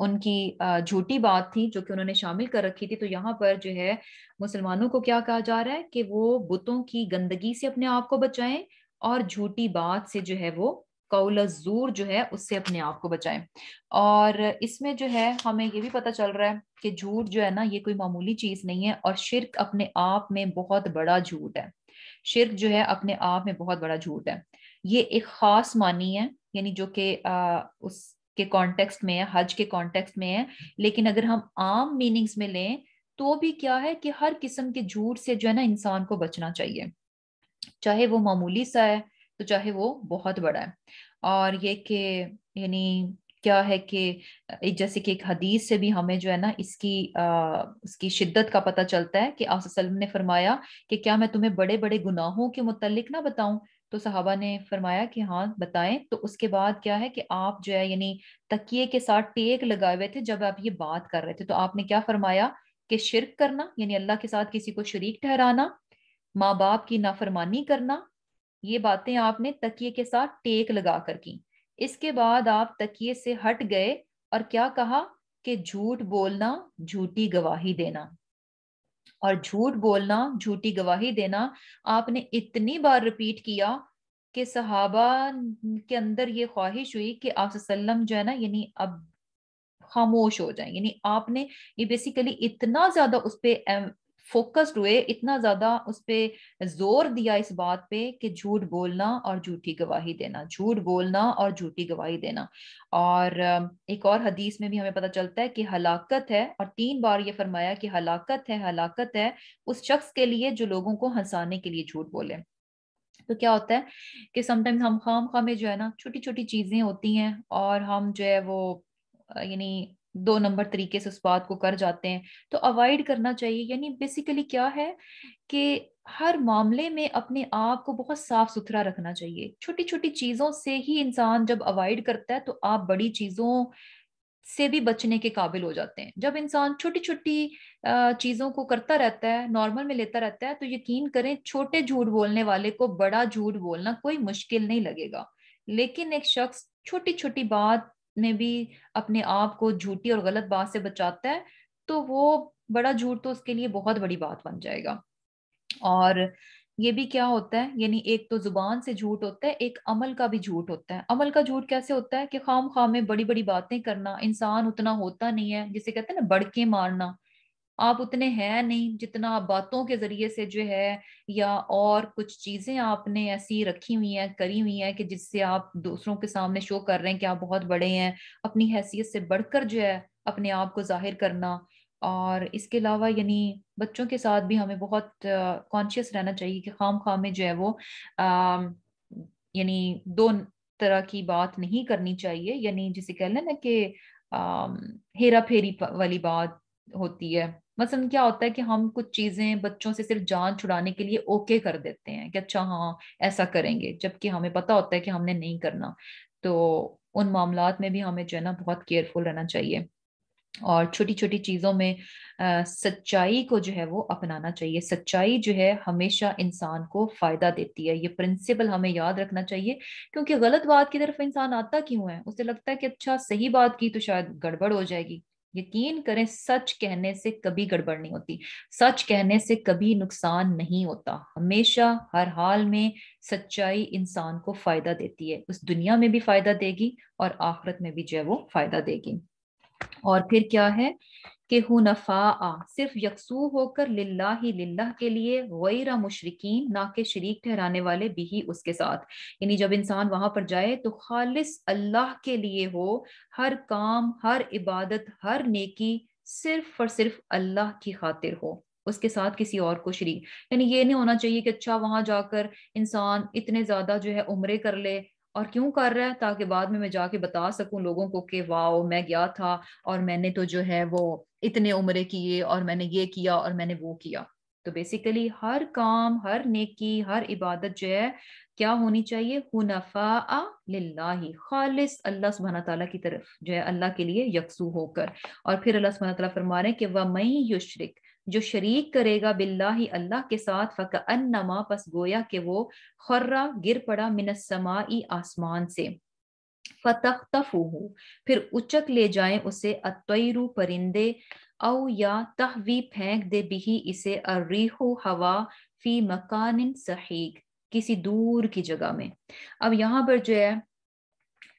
उनकी झूठी बात थी जो कि उन्होंने शामिल कर रखी थी तो यहाँ पर जो है मुसलमानों को क्या कहा जा रहा है कि वो बुतों की गंदगी से अपने आप को बचाएं और झूठी बात से जो है वो कौल जूर जो है उससे अपने आप को बचाएं और इसमें जो है हमें ये भी पता चल रहा है कि झूठ जो है ना ये कोई मामूली चीज नहीं है और शिरक अपने आप में बहुत बड़ा झूठ है शिरक जो है अपने आप में बहुत बड़ा झूठ है ये एक खास मानी है यानी जो कि उसके कॉन्टेक्स्ट में है हज के कॉन्टेक्स्ट में है लेकिन अगर हम आम मीनिंग्स में लें तो भी क्या है कि हर किस्म के झूठ से जो है ना इंसान को बचना चाहिए चाहे वो मामूली सा है तो चाहे वो बहुत बड़ा है और ये कि यानी क्या है कि जैसे कि एक हदीस से भी हमें जो है ना इसकी अः उसकी शिद्दत का पता चलता है कि आप ने फरमाया कि क्या मैं तुम्हें बड़े बड़े गुनाहों के मुतलिक ना बताऊं तो सहाबा ने फरमाया कि हाँ बताएं तो उसके बाद क्या है कि आप जो है यानी तकिए के साथ टेक लगाए हुए थे जब आप ये बात कर रहे थे तो आपने क्या फरमाया कि शिरक करना यानी अल्लाह के साथ किसी को शरीक ठहराना माँ बाप की नाफरमानी करना ये बातें आपने तकिए के साथ टेक लगा कर की इसके बाद आप तकिए से हट गए और क्या कहा कि झूठ बोलना झूठी गवाही देना और झूठ बोलना झूठी गवाही देना आपने इतनी बार रिपीट किया कि सहाबा के अंदर ये ख्वाहिश हुई कि आप वसल्लम जो है ना यानी अब खामोश हो जाए यानी आपने ये बेसिकली इतना ज्यादा उस पर फोकस्ड हुए इतना ज्यादा उस पर जोर दिया इस बात पे कि झूठ बोलना और झूठी गवाही देना झूठ बोलना और झूठी गवाही देना और एक और हदीस में भी हमें पता चलता है कि हलाकत है और तीन बार ये फरमाया कि हलाकत है हलाकत है उस शख्स के लिए जो लोगों को हंसाने के लिए झूठ बोले तो क्या होता है कि समटाइम्स हम खाम खामे जो है ना छोटी छोटी चीजें होती हैं और हम जो है वो यानी दो नंबर तरीके से उस बात को कर जाते हैं तो अवॉइड करना चाहिए यानी बेसिकली क्या है कि हर मामले में अपने आप को बहुत साफ सुथरा रखना चाहिए छोटी छोटी चीज़ों से ही इंसान जब अवॉइड करता है तो आप बड़ी चीज़ों से भी बचने के काबिल हो जाते हैं जब इंसान छोटी छोटी चीज़ों को करता रहता है नॉर्मल में लेता रहता है तो यकीन करें छोटे झूठ बोलने वाले को बड़ा झूठ बोलना कोई मुश्किल नहीं लगेगा लेकिन एक शख्स छोटी छोटी बात મેબી અપને આપકો જૂઠી ઓર ગલત બાત સે બચاتا હે તો વો બڑا જૂઠ તો اس کے لیے બહોત બડી બાત બન જાયેગા ઓર યે ભી ક્યા હોતા હે યની એક તો Zuban સે જૂઠ હોતા હે એક अमल કા ભી જૂઠ હોતા હે अमल કા જૂઠ કૈસે હોતા હે કે ખામ ખામ મે બડી બડી બાતેં કરના ઇન્સાન ઉતના હોતા નહીં હે જિસે કહેતે હે ને બડકે મારના आप उतने हैं नहीं जितना आप बातों के जरिए से जो है या और कुछ चीजें आपने ऐसी रखी हुई हैं करी हुई हैं कि जिससे आप दूसरों के सामने शो कर रहे हैं कि आप बहुत बड़े हैं अपनी हैसियत से बढ़कर जो है अपने आप को जाहिर करना और इसके अलावा यानी बच्चों के साथ भी हमें बहुत कॉन्शियस रहना चाहिए कि खाम खाम में जो है वो यानी दो तरह की बात नहीं करनी चाहिए यानी जिसे कह लें ना कि हेरा फेरी वाली बात होती है मसलन क्या होता है कि हम कुछ चीज़ें बच्चों से सिर्फ जान छुड़ाने के लिए ओके कर देते हैं कि अच्छा हाँ ऐसा करेंगे जबकि हमें पता होता है कि हमने नहीं करना तो उन मामला में भी हमें जो है ना बहुत केयरफुल रहना चाहिए और छोटी छोटी चीज़ों में आ, सच्चाई को जो है वो अपनाना चाहिए सच्चाई जो है हमेशा इंसान को फ़ायदा देती है ये प्रिंसिपल हमें याद रखना चाहिए क्योंकि गलत बात की तरफ इंसान आता क्यों है उसे लगता है कि अच्छा सही बात की तो शायद गड़बड़ हो जाएगी यकीन करें सच कहने से कभी गड़बड़ नहीं होती सच कहने से कभी नुकसान नहीं होता हमेशा हर हाल में सच्चाई इंसान को फायदा देती है उस दुनिया में भी फायदा देगी और आखिरत में भी जो है वो फायदा देगी और फिर क्या है कि हुनफा सिर्फ यकसू होकर लिल्ला ही लिल्ला के लिए वैरा मुशरकिन ना के शरीक ठहराने वाले भी ही उसके साथ यानी जब इंसान वहां पर जाए तो खालिस अल्लाह के लिए हो हर काम हर इबादत हर नेकी सिर्फ और सिर्फ अल्लाह की खातिर हो उसके साथ किसी और को शरीक यानी ये नहीं होना चाहिए कि अच्छा वहां जाकर इंसान इतने ज़्यादा जो है उम्र कर ले और क्यों कर रहा है ताकि बाद में मैं जाके बता सकूं लोगों को कि वाह मैं गया था और मैंने तो जो है वो इतने उम्र किए और मैंने ये किया और मैंने वो किया तो बेसिकली हर काम हर नेकी हर इबादत जो है क्या होनी चाहिए हुनफा लाही खालिस अल्लाह सुबहान तला की तरफ जो है अल्लाह के लिए यकसू होकर और फिर अल्लाह सुबहान तला फरमा रहे कि वह मई युशरिक जो शरीक करेगा ही अल्लाह के साथ फ़क अन्नमा पस गोया कि वो खर्रा गिर पड़ा मिनसमाई आसमान से फतख्तफूहू फिर उचक ले जाए उसे अतरु परिंदे औ या तहवी फेंक दे बिही इसे अर्रीहू हवा फी मकान सहीक किसी दूर की जगह में अब यहाँ पर जो है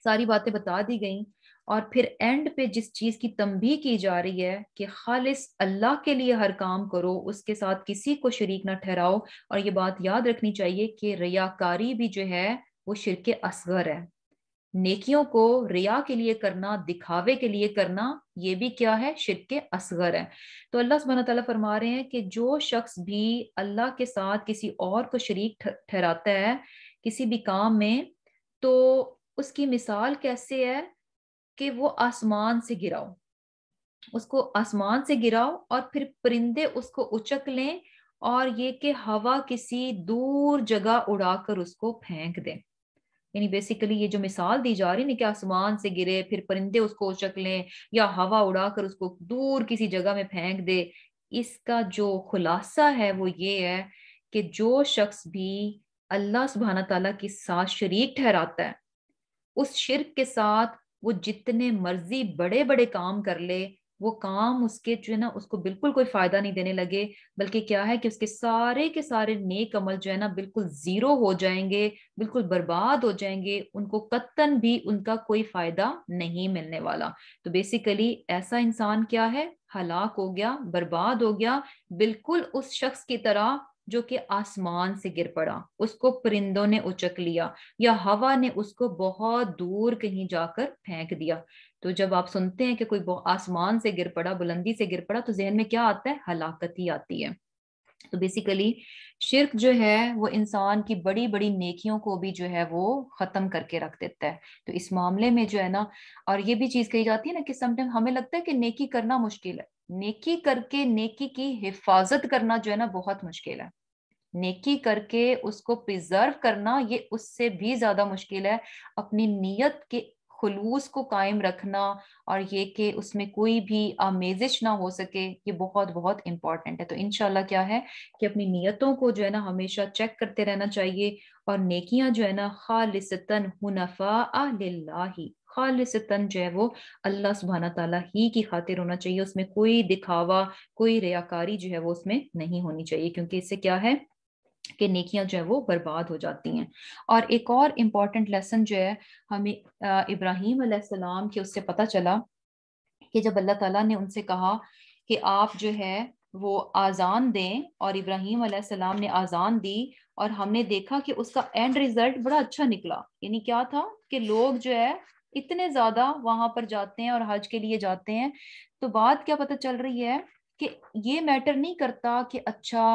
सारी बातें बता दी गई और फिर एंड पे जिस चीज की तंबी की जा रही है कि खालिस अल्लाह के लिए हर काम करो उसके साथ किसी को शरीक ना ठहराओ और ये बात याद रखनी चाहिए कि रयाकारी भी जो है वो शिरके असगर है नेकियों को रिया के लिए करना दिखावे के लिए करना ये भी क्या है शिर के असगर है तो अल्लाह सुबहाना तला फरमा रहे हैं कि जो शख्स भी अल्लाह के साथ किसी और को शरीक ठहराता है किसी भी काम में तो उसकी मिसाल कैसे है कि वो आसमान से गिराओ उसको आसमान से गिराओ और फिर परिंदे उसको उचक लें और ये कि हवा किसी दूर जगह उड़ाकर उसको फेंक दें यानी बेसिकली ये जो मिसाल दी जा रही है कि आसमान से गिरे फिर परिंदे उसको उचक लें या हवा उड़ाकर उसको दूर किसी जगह में फेंक दे इसका जो खुलासा है वो ये है कि जो शख्स भी अल्लाह सुबहाना तला के साथ शरीक ठहराता है उस शिरक के साथ वो जितने मर्जी बड़े बड़े काम कर ले वो काम उसके जो है ना उसको बिल्कुल कोई फायदा नहीं देने लगे बल्कि क्या है कि उसके सारे के सारे नेक अमल जो है ना बिल्कुल जीरो हो जाएंगे बिल्कुल बर्बाद हो जाएंगे उनको कत्तन भी उनका कोई फायदा नहीं मिलने वाला तो बेसिकली ऐसा इंसान क्या है हलाक हो गया बर्बाद हो गया बिल्कुल उस शख्स की तरह जो कि आसमान से गिर पड़ा उसको परिंदों ने उचक लिया या हवा ने उसको बहुत दूर कहीं जाकर फेंक दिया तो जब आप सुनते हैं कि कोई आसमान से गिर पड़ा बुलंदी से गिर पड़ा तो जहन में क्या आता है हलाकत ही आती है तो बेसिकली शिरक जो है वो इंसान की बड़ी बड़ी नेकियों को भी जो है वो ख़त्म करके रख देता है तो इस मामले में जो है ना और ये भी चीज़ कही जाती है ना कि समटाइम हमें लगता है कि नेकी करना मुश्किल है नेकी करके नेकी की हिफाजत करना जो है ना बहुत मुश्किल है नेकी करके उसको प्रिजर्व करना ये उससे भी ज्यादा मुश्किल है अपनी नीयत के खलूस को कायम रखना और ये कि उसमें कोई भी आमेजिश ना हो सके ये बहुत बहुत इंपॉर्टेंट है तो इनशाला क्या है कि अपनी नीयतों को जो है ना हमेशा चेक करते रहना चाहिए और नेकियां जो है ना खालिसतन हुनफा ही खालिसतन जो है वो अल्लाह सुबहाना तला ही की खातिर होना चाहिए उसमें कोई दिखावा कोई रियाकारी जो है वो उसमें नहीं होनी चाहिए क्योंकि इससे क्या है कि नेकियां जो है वो बर्बाद हो जाती हैं और एक और इम्पॉर्टेंट लेसन जो है हमें इब्राहिम सलाम के उससे पता चला कि जब अल्लाह ताला ने उनसे कहा कि आप जो है वो आज़ान दें और इब्राहिम सलाम ने आज़ान दी और हमने देखा कि उसका एंड रिजल्ट बड़ा अच्छा निकला यानी क्या था कि लोग जो है इतने ज़्यादा वहां पर जाते हैं और हज के लिए जाते हैं तो बात क्या पता चल रही है कि ये मैटर नहीं करता कि अच्छा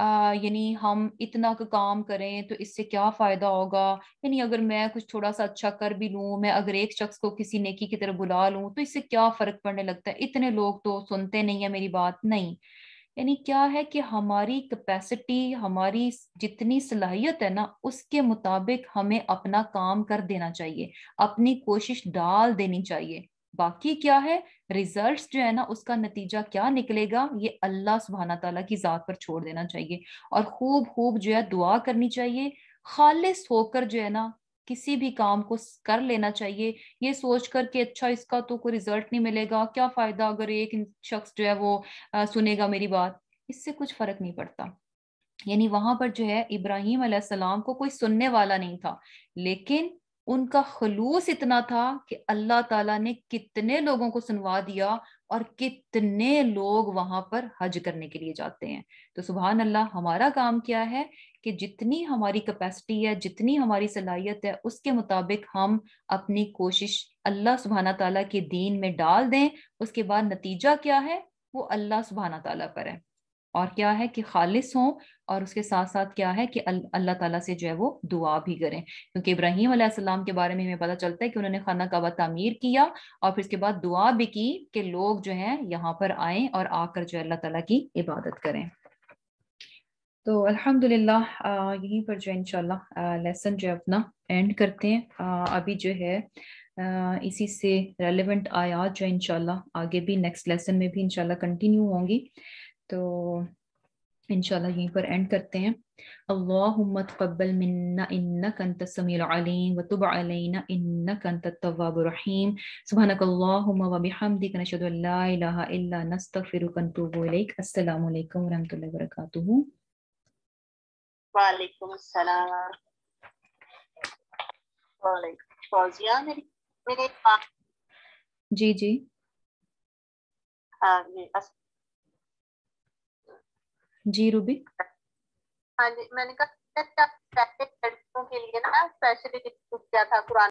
यानी हम इतना का काम करें तो इससे क्या फ़ायदा होगा यानी अगर मैं कुछ थोड़ा सा अच्छा कर भी लूँ मैं अगर एक शख्स को किसी नेकी की तरफ बुला लूँ तो इससे क्या फ़र्क पड़ने लगता है इतने लोग तो सुनते नहीं है मेरी बात नहीं यानी क्या है कि हमारी कैपेसिटी हमारी जितनी सलाहियत है ना उसके मुताबिक हमें अपना काम कर देना चाहिए अपनी कोशिश डाल देनी चाहिए बाकी क्या है रिजल्ट्स जो है ना उसका नतीजा क्या निकलेगा ये अल्लाह सुबहाना तला की ज़ात पर छोड़ देना चाहिए और खूब खूब जो है दुआ करनी चाहिए खालिश होकर जो है ना किसी भी काम को कर लेना चाहिए ये सोच कर कि अच्छा इसका तो कोई रिजल्ट नहीं मिलेगा क्या फ़ायदा अगर एक शख्स जो है वो आ, सुनेगा मेरी बात इससे कुछ फ़र्क नहीं पड़ता यानी वहां पर जो है इब्राहिम को कोई सुनने वाला नहीं था लेकिन उनका खलूस इतना था कि अल्लाह ताला ने कितने लोगों को सुनवा दिया और कितने लोग वहां पर हज करने के लिए जाते हैं तो सुबहान अल्लाह हमारा काम क्या है कि जितनी हमारी कैपेसिटी है जितनी हमारी सलाहियत है उसके मुताबिक हम अपनी कोशिश अल्लाह सुबहाना तला के दीन में डाल दें उसके बाद नतीजा क्या है वो अल्लाह सुबहाना तला पर है और क्या है कि खालिस हों और उसके साथ साथ क्या है कि अल्लाह ताला से जो है वो दुआ भी करें क्योंकि इब्राहिम अलैहिस्सलाम के बारे में हमें पता चलता है कि उन्होंने खाना काबा तामीर किया और फिर उसके बाद दुआ भी की कि लोग जो है यहाँ पर आए और आकर जो अल्लाह ताला की इबादत करें तो अल्हम्दुलिल्लाह यहीं पर जो इंशाल्लाह लेसन जो है अपना एंड करते हैं अभी जो है इसी से रेलिवेंट आयात जो इंशाल्लाह आगे भी नेक्स्ट लेसन में भी इंशाल्लाह कंटिन्यू होंगी तो इनशाला यहीं पर एंड करते हैं अल्लाहुम्मा तक़ब्बल मिन्ना इन्ना कंत समीउल अलीम व तुब अलैना इन्ना कंत तवाब रहीम सुभानक अल्लाहुम्मा व बिहमदिक नशहदु अल ला इलाहा इल्ला नस्तगफिरुक व नतूबु इलैक अस्सलामु अलैकुम व रहमतुल्लाहि व बरकातुहू वालेकुम सलाम वालेकुम फौजिया मेरे मेरे जी जी आ, जी रूबी हाँ जी मैंने कहा लड़कियों के लिए ना स्पेशली किया था कुरान